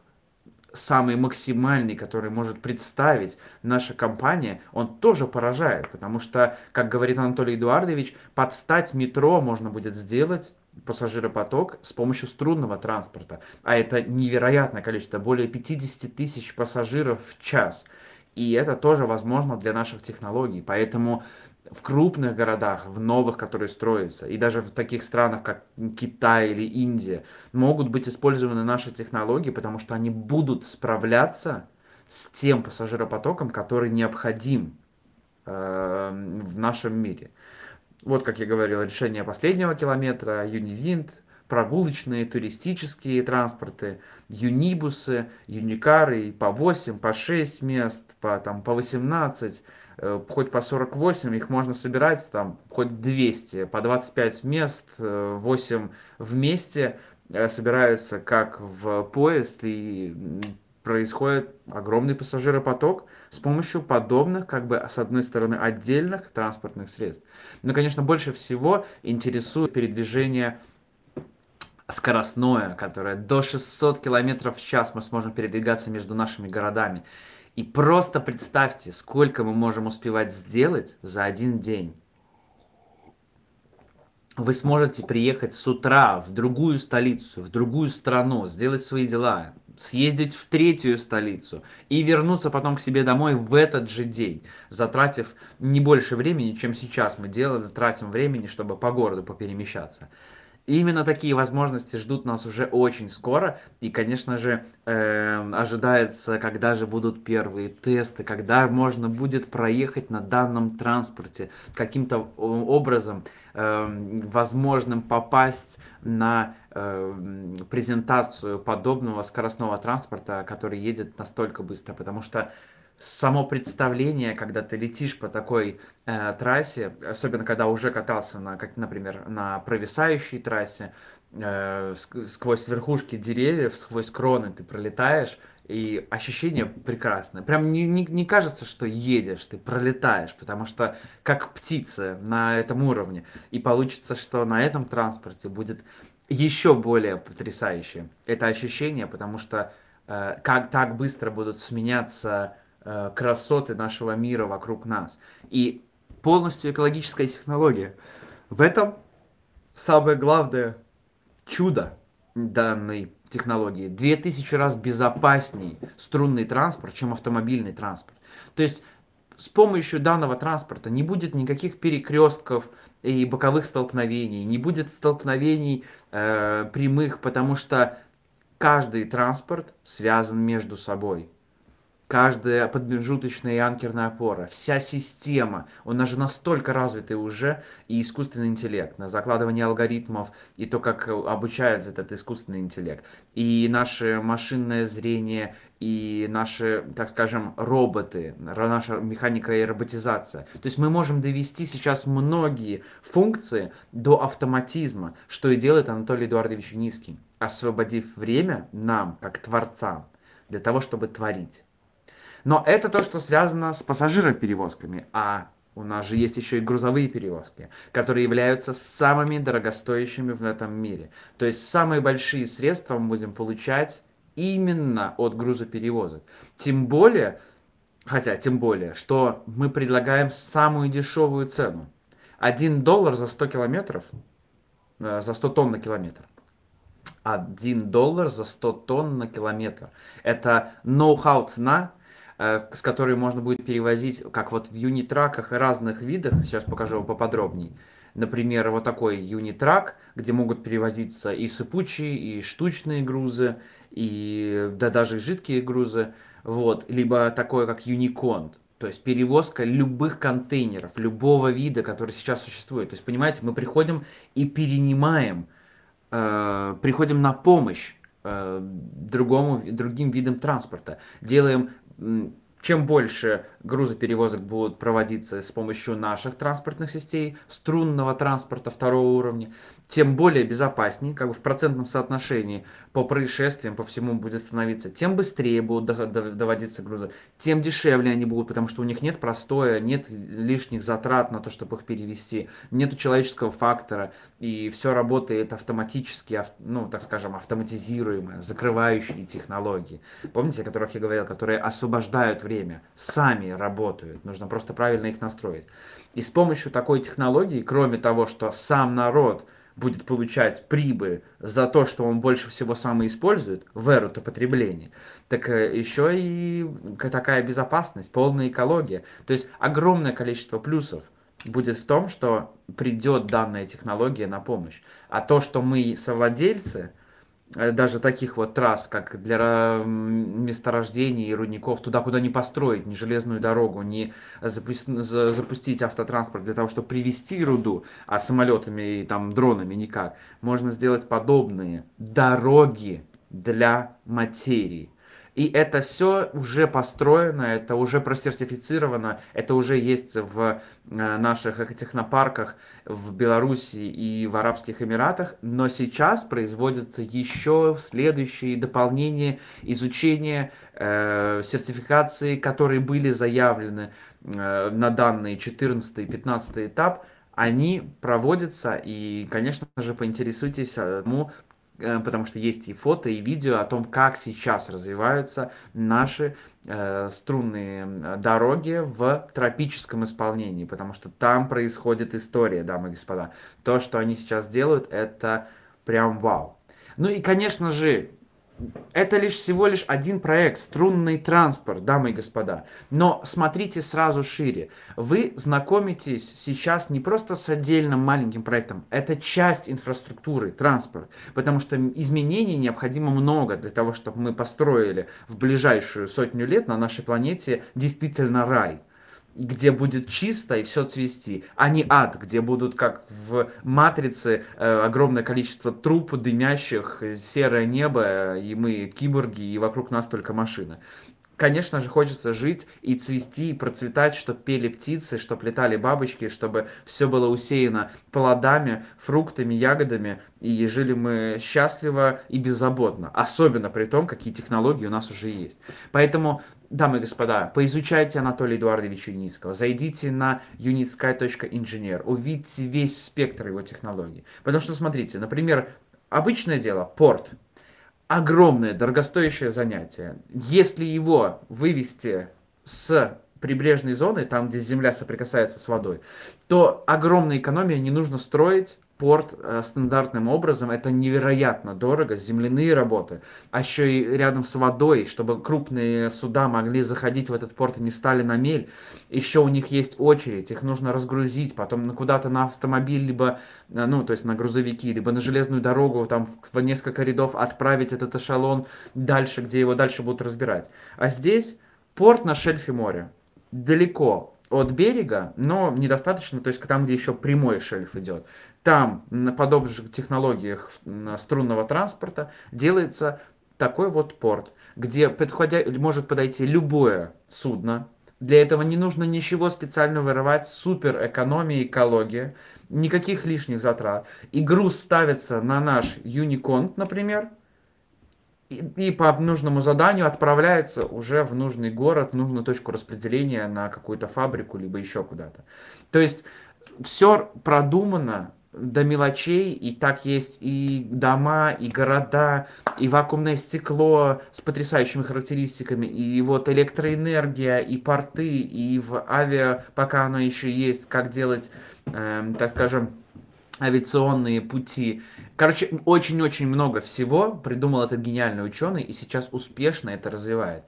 самый максимальный, который может представить наша компания, он тоже поражает, потому что, как говорит Анатолий Эдуардович, под стать метро можно будет сделать пассажиропоток с помощью струнного транспорта. А это невероятное количество, более 50 тысяч пассажиров в час – и это тоже возможно для наших технологий. Поэтому в крупных городах, в новых, которые строятся, и даже в таких странах, как Китай или Индия, могут быть использованы наши технологии, потому что они будут справляться с тем пассажиропотоком, который необходим э, в нашем мире. Вот, как я говорил, решение последнего километра, Юнивинт, прогулочные, туристические транспорты, юнибусы, юникары по 8, по 6 мест, по, там, по 18, э, хоть по 48, их можно собирать там хоть 200, по 25 мест, э, 8 вместе э, собираются как в поезд и происходит огромный пассажиропоток с помощью подобных, как бы, с одной стороны, отдельных транспортных средств. Но, конечно, больше всего интересует передвижение скоростное, которое до 600 км в час мы сможем передвигаться между нашими городами. И просто представьте, сколько мы можем успевать сделать за один день. Вы сможете приехать с утра в другую столицу, в другую страну, сделать свои дела, съездить в третью столицу и вернуться потом к себе домой в этот же день, затратив не больше времени, чем сейчас мы делаем, затратим времени, чтобы по городу поперемещаться. И именно такие возможности ждут нас уже очень скоро. И, конечно же, э, ожидается, когда же будут первые тесты, когда можно будет проехать на данном транспорте, каким-то образом, э, возможным попасть на э, презентацию подобного скоростного транспорта, который едет настолько быстро, потому что само представление, когда ты летишь по такой э, трассе, особенно когда уже катался на, как, например, на провисающей трассе, э, сквозь верхушки деревьев, сквозь кроны ты пролетаешь, и ощущение прекрасное. Прям не, не, не кажется, что едешь, ты пролетаешь, потому что как птица на этом уровне. И получится, что на этом транспорте будет еще более потрясающе это ощущение, потому что э, как так быстро будут сменяться Э, красоты нашего мира вокруг нас. И полностью экологическая технология. В этом самое главное чудо данной технологии. 2000 раз безопаснее струнный транспорт, чем автомобильный транспорт. То есть с помощью данного транспорта не будет никаких перекрестков и боковых столкновений, не будет столкновений э, прямых, потому что каждый транспорт связан между собой каждая подмежуточная и анкерная опора, вся система, он же настолько развитый уже, и искусственный интеллект, на закладывание алгоритмов, и то, как обучается этот искусственный интеллект, и наше машинное зрение, и наши, так скажем, роботы, наша механика и роботизация. То есть мы можем довести сейчас многие функции до автоматизма, что и делает Анатолий Эдуардович Низкий, освободив время нам, как творцам, для того, чтобы творить. Но это то, что связано с пассажироперевозками. А у нас же есть еще и грузовые перевозки, которые являются самыми дорогостоящими в этом мире. То есть самые большие средства мы будем получать именно от грузоперевозок. Тем более, хотя тем более, что мы предлагаем самую дешевую цену. 1 доллар за 100 километров, э, за 100 тонн на километр. 1 доллар за 100 тонн на километр. Это ноу-хау цена Э, с которой можно будет перевозить, как вот в юнитраках разных видах, сейчас покажу его поподробнее. Например, вот такой юнитрак, где могут перевозиться и сыпучие, и штучные грузы, и да даже жидкие грузы, вот, либо такое, как юниконт, то есть перевозка любых контейнеров, любого вида, который сейчас существует. То есть, понимаете, мы приходим и перенимаем, э, приходим на помощь э, другому, другим видам транспорта. Делаем чем больше грузоперевозок будут проводиться с помощью наших транспортных систем струнного транспорта второго уровня, тем более безопаснее, как бы в процентном соотношении по происшествиям, по всему будет становиться, тем быстрее будут доводиться грузы, тем дешевле они будут, потому что у них нет простоя, нет лишних затрат на то, чтобы их перевести, нет человеческого фактора, и все работает автоматически, ну, так скажем, автоматизируемое, закрывающие технологии. Помните, о которых я говорил, которые освобождают время, сами работают. Нужно просто правильно их настроить. И с помощью такой технологии, кроме того, что сам народ будет получать прибыль за то, что он больше всего сам и использует в эру-то потребления, так э, еще и такая безопасность, полная экология. То есть огромное количество плюсов будет в том, что придет данная технология на помощь. А то, что мы совладельцы – Э, даже таких вот трасс, как для э, месторождений и рудников, туда, куда не построить ни железную дорогу, не запу- запустить автотранспорт для того, чтобы привезти руду, а самолетами и там дронами никак, можно сделать подобные дороги для материи. И это все уже построено, это уже просертифицировано, это уже есть в э, наших технопарках в Беларуси и в Арабских Эмиратах, но сейчас производятся еще следующие дополнения изучения э, сертификации, которые были заявлены э, на данный 14 и 15 этап, они проводятся, и, конечно же, поинтересуйтесь тому, Э, потому что есть и фото, и видео о том, как сейчас развиваются наши э, струнные э, дороги в тропическом исполнении, потому что там происходит история, дамы и господа. То, что они сейчас делают, это прям вау. Ну и, конечно же, это лишь всего лишь один проект, струнный транспорт, дамы и господа. Но смотрите сразу шире. Вы знакомитесь сейчас не просто с отдельным маленьким проектом, это часть инфраструктуры, транспорт. Потому что изменений необходимо много для того, чтобы мы построили в ближайшую сотню лет на нашей планете действительно рай где будет чисто и все цвести, а не ад, где будут, как в «Матрице», э, огромное количество труп, дымящих, серое небо, и мы киборги, и вокруг нас только машины. Конечно же, хочется жить и цвести, и процветать, чтобы пели птицы, чтобы летали бабочки, чтобы все было усеяно плодами, фруктами, ягодами, и жили мы счастливо и беззаботно, особенно при том, какие технологии у нас уже есть. Поэтому Дамы и господа, поизучайте Анатолия Эдуардовича Юницкого, зайдите на unisky.engineer, увидите весь спектр его технологий. Потому что, смотрите, например, обычное дело, порт, огромное, дорогостоящее занятие. Если его вывести с прибрежной зоны, там, где земля соприкасается с водой, то огромной экономии не нужно строить порт э, стандартным образом. Это невероятно дорого, земляные работы. А еще и рядом с водой, чтобы крупные суда могли заходить в этот порт и не встали на мель. Еще у них есть очередь, их нужно разгрузить, потом куда-то на автомобиль, либо, э, ну, то есть на грузовики, либо на железную дорогу, там в несколько рядов отправить этот эшелон дальше, где его дальше будут разбирать. А здесь порт на шельфе моря далеко от берега, но недостаточно, то есть там, где еще прямой шельф идет. Там на подобных технологиях струнного транспорта делается такой вот порт, где подходя, может подойти любое судно. Для этого не нужно ничего специально вырывать, супер экономия, экология, никаких лишних затрат. И груз ставится на наш Юниконт, например, и, и по нужному заданию отправляется уже в нужный город, в нужную точку распределения на какую-то фабрику, либо еще куда-то. То есть все продумано до мелочей, и так есть и дома, и города, и вакуумное стекло с потрясающими характеристиками, и вот электроэнергия, и порты, и в авиа, пока оно еще есть, как делать, э, так скажем, авиационные пути. Короче, очень-очень много всего придумал этот гениальный ученый и сейчас успешно это развивает.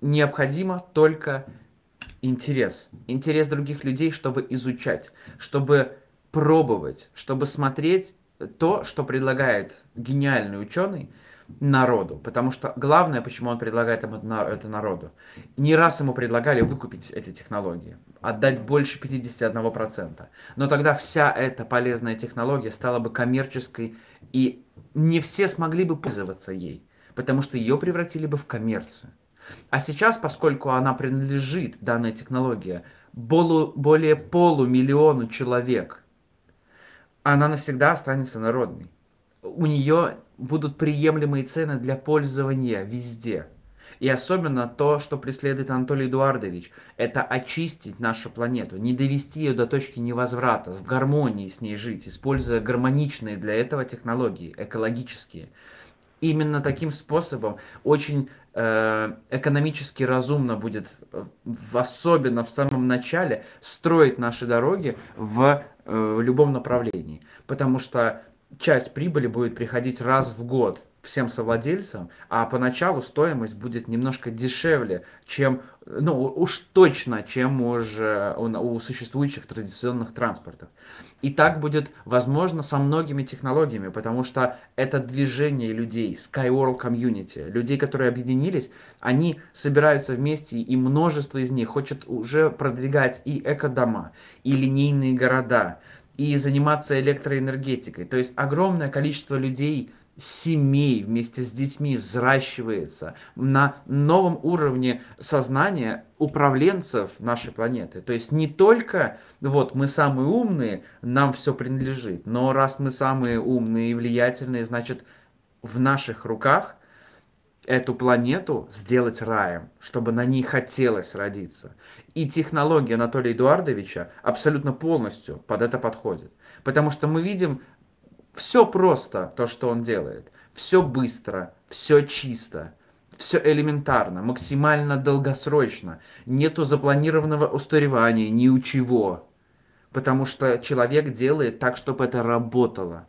Необходимо только интерес. Интерес других людей, чтобы изучать, чтобы пробовать, чтобы смотреть то, что предлагает гениальный ученый, народу. Потому что главное, почему он предлагает это народу, не раз ему предлагали выкупить эти технологии, отдать больше 51%. Но тогда вся эта полезная технология стала бы коммерческой, и не все смогли бы пользоваться ей, потому что ее превратили бы в коммерцию. А сейчас, поскольку она принадлежит, данная технология, более полумиллиону человек, она навсегда останется народной у нее будут приемлемые цены для пользования везде. И особенно то, что преследует Анатолий Эдуардович, это очистить нашу планету, не довести ее до точки невозврата, в гармонии с ней жить, используя гармоничные для этого технологии, экологические. Именно таким способом очень э, экономически разумно будет, э, в, особенно в самом начале, строить наши дороги в э, любом направлении. Потому что часть прибыли будет приходить раз в год всем совладельцам, а поначалу стоимость будет немножко дешевле, чем, ну, уж точно, чем уже э, у существующих традиционных транспортов. И так будет возможно со многими технологиями, потому что это движение людей, Skyworld Community, людей, которые объединились, они собираются вместе, и множество из них хочет уже продвигать и эко дома, и линейные города, и заниматься электроэнергетикой. То есть огромное количество людей, семей вместе с детьми взращивается на новом уровне сознания управленцев нашей планеты. То есть не только вот мы самые умные, нам все принадлежит, но раз мы самые умные и влиятельные, значит в наших руках – эту планету сделать раем, чтобы на ней хотелось родиться. И технология Анатолия Эдуардовича абсолютно полностью под это подходит. Потому что мы видим все просто, то, что он делает. Все быстро, все чисто, все элементарно, максимально долгосрочно. Нету запланированного устаревания, ни у чего. Потому что человек делает так, чтобы это работало.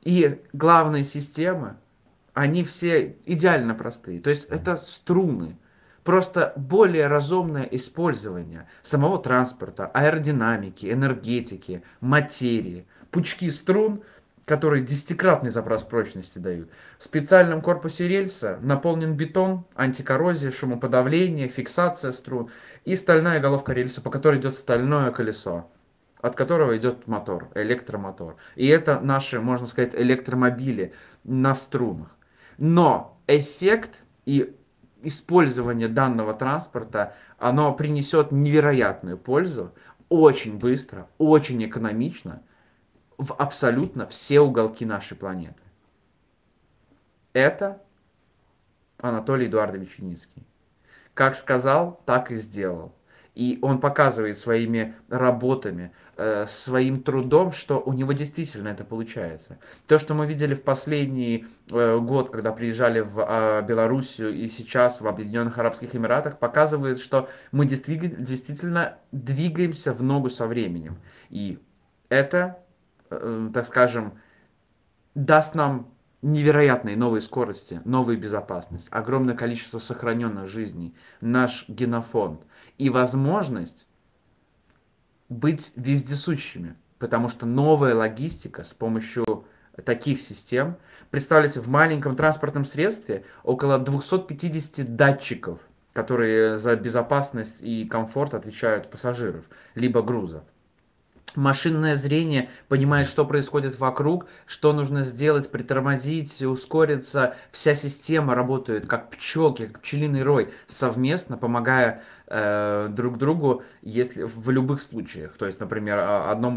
И главная система – они все идеально простые. То есть это струны. Просто более разумное использование самого транспорта, аэродинамики, энергетики, материи, пучки струн, которые десятикратный запас прочности дают. В специальном корпусе рельса наполнен бетон, антикоррозия, шумоподавление, фиксация струн и стальная головка рельса, по которой идет стальное колесо от которого идет мотор, электромотор. И это наши, можно сказать, электромобили на струнах. Но эффект и использование данного транспорта, оно принесет невероятную пользу, очень быстро, очень экономично, в абсолютно все уголки нашей планеты. Это Анатолий Эдуардович Юницкий. Как сказал, так и сделал. И он показывает своими работами, э, своим трудом, что у него действительно это получается. То, что мы видели в последний э, год, когда приезжали в а, Белоруссию и сейчас в Объединенных Арабских Эмиратах, показывает, что мы действительно двигаемся в ногу со временем. И это, э, так скажем, даст нам невероятные новые скорости, новая безопасность, огромное количество сохраненных жизней, наш генофонд и возможность быть вездесущими, потому что новая логистика с помощью таких систем, представляете, в маленьком транспортном средстве около 250 датчиков, которые за безопасность и комфорт отвечают пассажиров, либо груза машинное зрение понимает, что происходит вокруг, что нужно сделать, притормозить, ускориться. Вся система работает как пчелки, как пчелиный рой, совместно помогая Э, друг другу, если в любых случаях. То есть, например, а, одно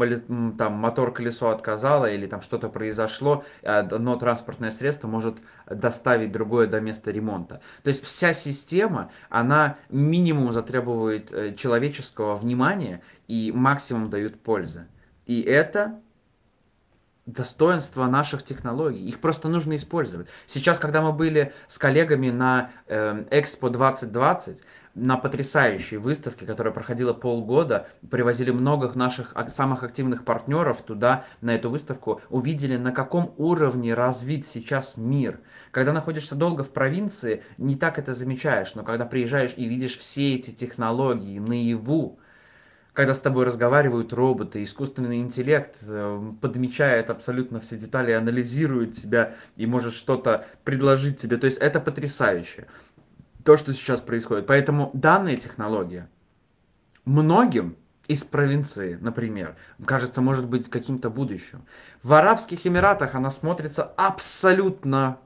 там мотор колесо отказало или там что-то произошло, э, одно транспортное средство может доставить другое до места ремонта. То есть вся система, она минимум затребует э, человеческого внимания и максимум дают пользы. И это достоинства наших технологий. Их просто нужно использовать. Сейчас, когда мы были с коллегами на э, Экспо 2020, на потрясающей выставке, которая проходила полгода, привозили многих наших самых активных партнеров туда, на эту выставку, увидели, на каком уровне развит сейчас мир. Когда находишься долго в провинции, не так это замечаешь, но когда приезжаешь и видишь все эти технологии наяву, когда с тобой разговаривают роботы, искусственный интеллект э, подмечает абсолютно все детали, анализирует тебя и может что-то предложить тебе. То есть это потрясающе, то, что сейчас происходит. Поэтому данная технология многим из провинции, например, кажется, может быть каким-то будущим. В Арабских Эмиратах она смотрится абсолютно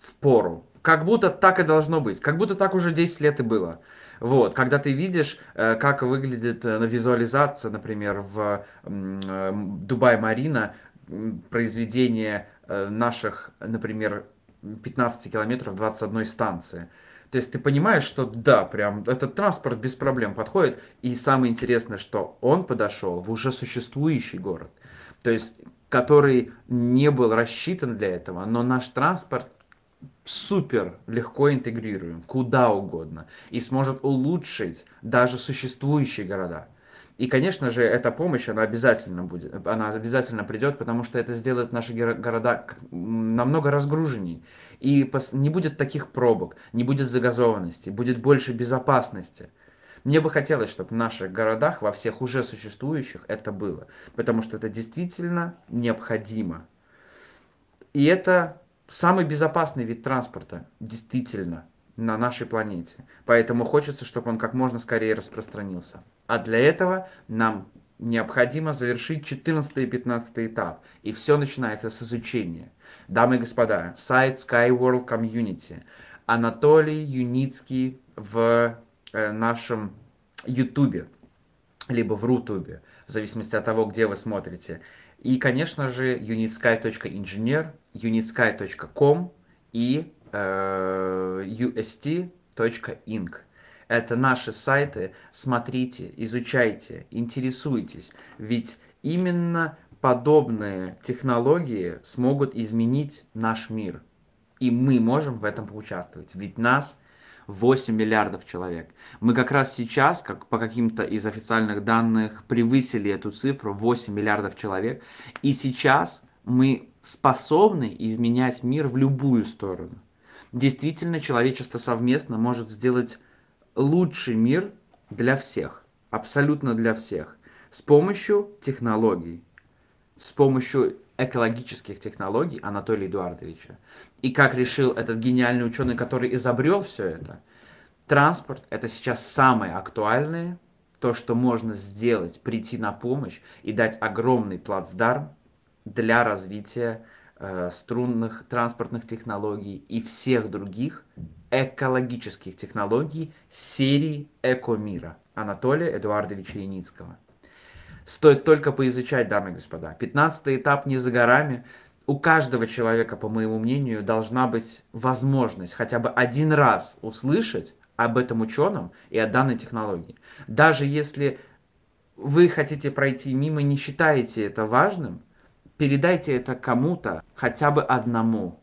в пору. Как будто так и должно быть. Как будто так уже 10 лет и было. Вот, когда ты видишь, э, как выглядит э, визуализация, например, в э, Дубай-Марина, произведение наших, например, 15 километров 21 станции. То есть ты понимаешь, что да, прям этот транспорт без проблем подходит. И самое интересное, что он подошел в уже существующий город. То есть который не был рассчитан для этого, но наш транспорт супер легко интегрируем куда угодно и сможет улучшить даже существующие города. И, конечно же, эта помощь, она обязательно будет, она обязательно придет, потому что это сделает наши города намного разгруженнее И не будет таких пробок, не будет загазованности, будет больше безопасности. Мне бы хотелось, чтобы в наших городах, во всех уже существующих, это было. Потому что это действительно необходимо. И это самый безопасный вид транспорта, действительно, на нашей планете. Поэтому хочется, чтобы он как можно скорее распространился. А для этого нам необходимо завершить 14 и 15 этап. И все начинается с изучения. Дамы и господа, сайт Skyworld Community. Анатолий Юницкий в э, нашем Ютубе, либо в Рутубе, в зависимости от того, где вы смотрите. И, конечно же, unitsky.engineer, unitsky.com и э, ust.inc. Это наши сайты. Смотрите, изучайте, интересуйтесь. Ведь именно подобные технологии смогут изменить наш мир. И мы можем в этом поучаствовать. Ведь нас 8 миллиардов человек. Мы как раз сейчас, как по каким-то из официальных данных, превысили эту цифру 8 миллиардов человек. И сейчас мы способны изменять мир в любую сторону. Действительно, человечество совместно может сделать лучший мир для всех, абсолютно для всех, с помощью технологий, с помощью экологических технологий Анатолия Эдуардовича. И как решил этот гениальный ученый, который изобрел все это, транспорт это сейчас самое актуальное, то, что можно сделать, прийти на помощь и дать огромный плацдарм для развития э, струнных транспортных технологий и всех других экологических технологий серии «Экомира» Анатолия Эдуардовича Яницкого. Стоит только поизучать, дамы и господа. Пятнадцатый этап не за горами. У каждого человека, по моему мнению, должна быть возможность хотя бы один раз услышать об этом ученом и о данной технологии. Даже если вы хотите пройти мимо, и не считаете это важным, передайте это кому-то, хотя бы одному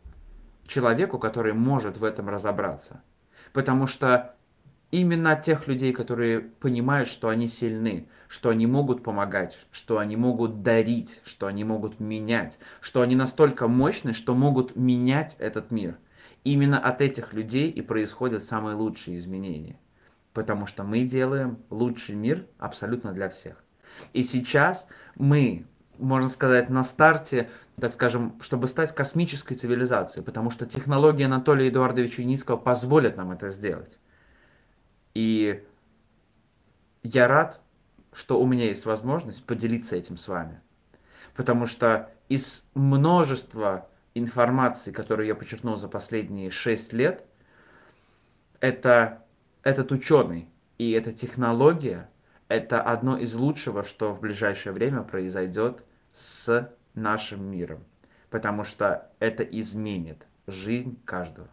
человеку, который может в этом разобраться. Потому что именно от тех людей, которые понимают, что они сильны, что они могут помогать, что они могут дарить, что они могут менять, что они настолько мощны, что могут менять этот мир. Именно от этих людей и происходят самые лучшие изменения. Потому что мы делаем лучший мир абсолютно для всех. И сейчас мы, можно сказать, на старте, так скажем, чтобы стать космической цивилизацией, потому что технологии Анатолия Эдуардовича Юницкого позволят нам это сделать. И я рад, что у меня есть возможность поделиться этим с вами. Потому что из множества информации, которую я подчеркнул за последние 6 лет, это этот ученый и эта технология, это одно из лучшего, что в ближайшее время произойдет с нашим миром. Потому что это изменит жизнь каждого.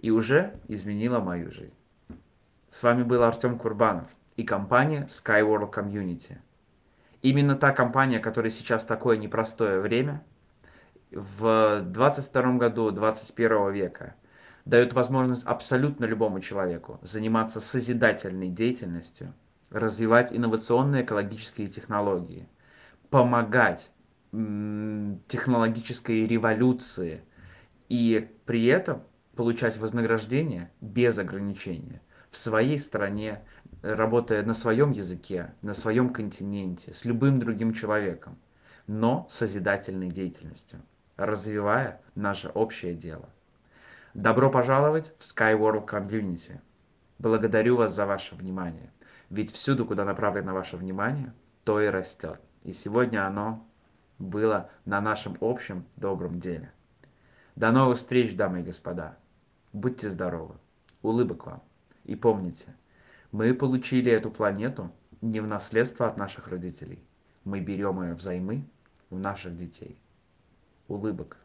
И уже изменила мою жизнь. С вами был Артем Курбанов и компания Skyworld Community. Именно та компания, которая сейчас такое непростое время, в 22 году 21 века, дает возможность абсолютно любому человеку заниматься созидательной деятельностью, развивать инновационные экологические технологии, помогать технологической революции и при этом получать вознаграждение без ограничения – в своей стране, работая на своем языке, на своем континенте, с любым другим человеком, но созидательной деятельностью, развивая наше общее дело. Добро пожаловать в Skyworld Community. Благодарю вас за ваше внимание. Ведь всюду, куда направлено ваше внимание, то и растет. И сегодня оно было на нашем общем добром деле. До новых встреч, дамы и господа. Будьте здоровы. Улыбок вам. И помните, мы получили эту планету не в наследство от наших родителей. Мы берем ее взаймы у наших детей. Улыбок.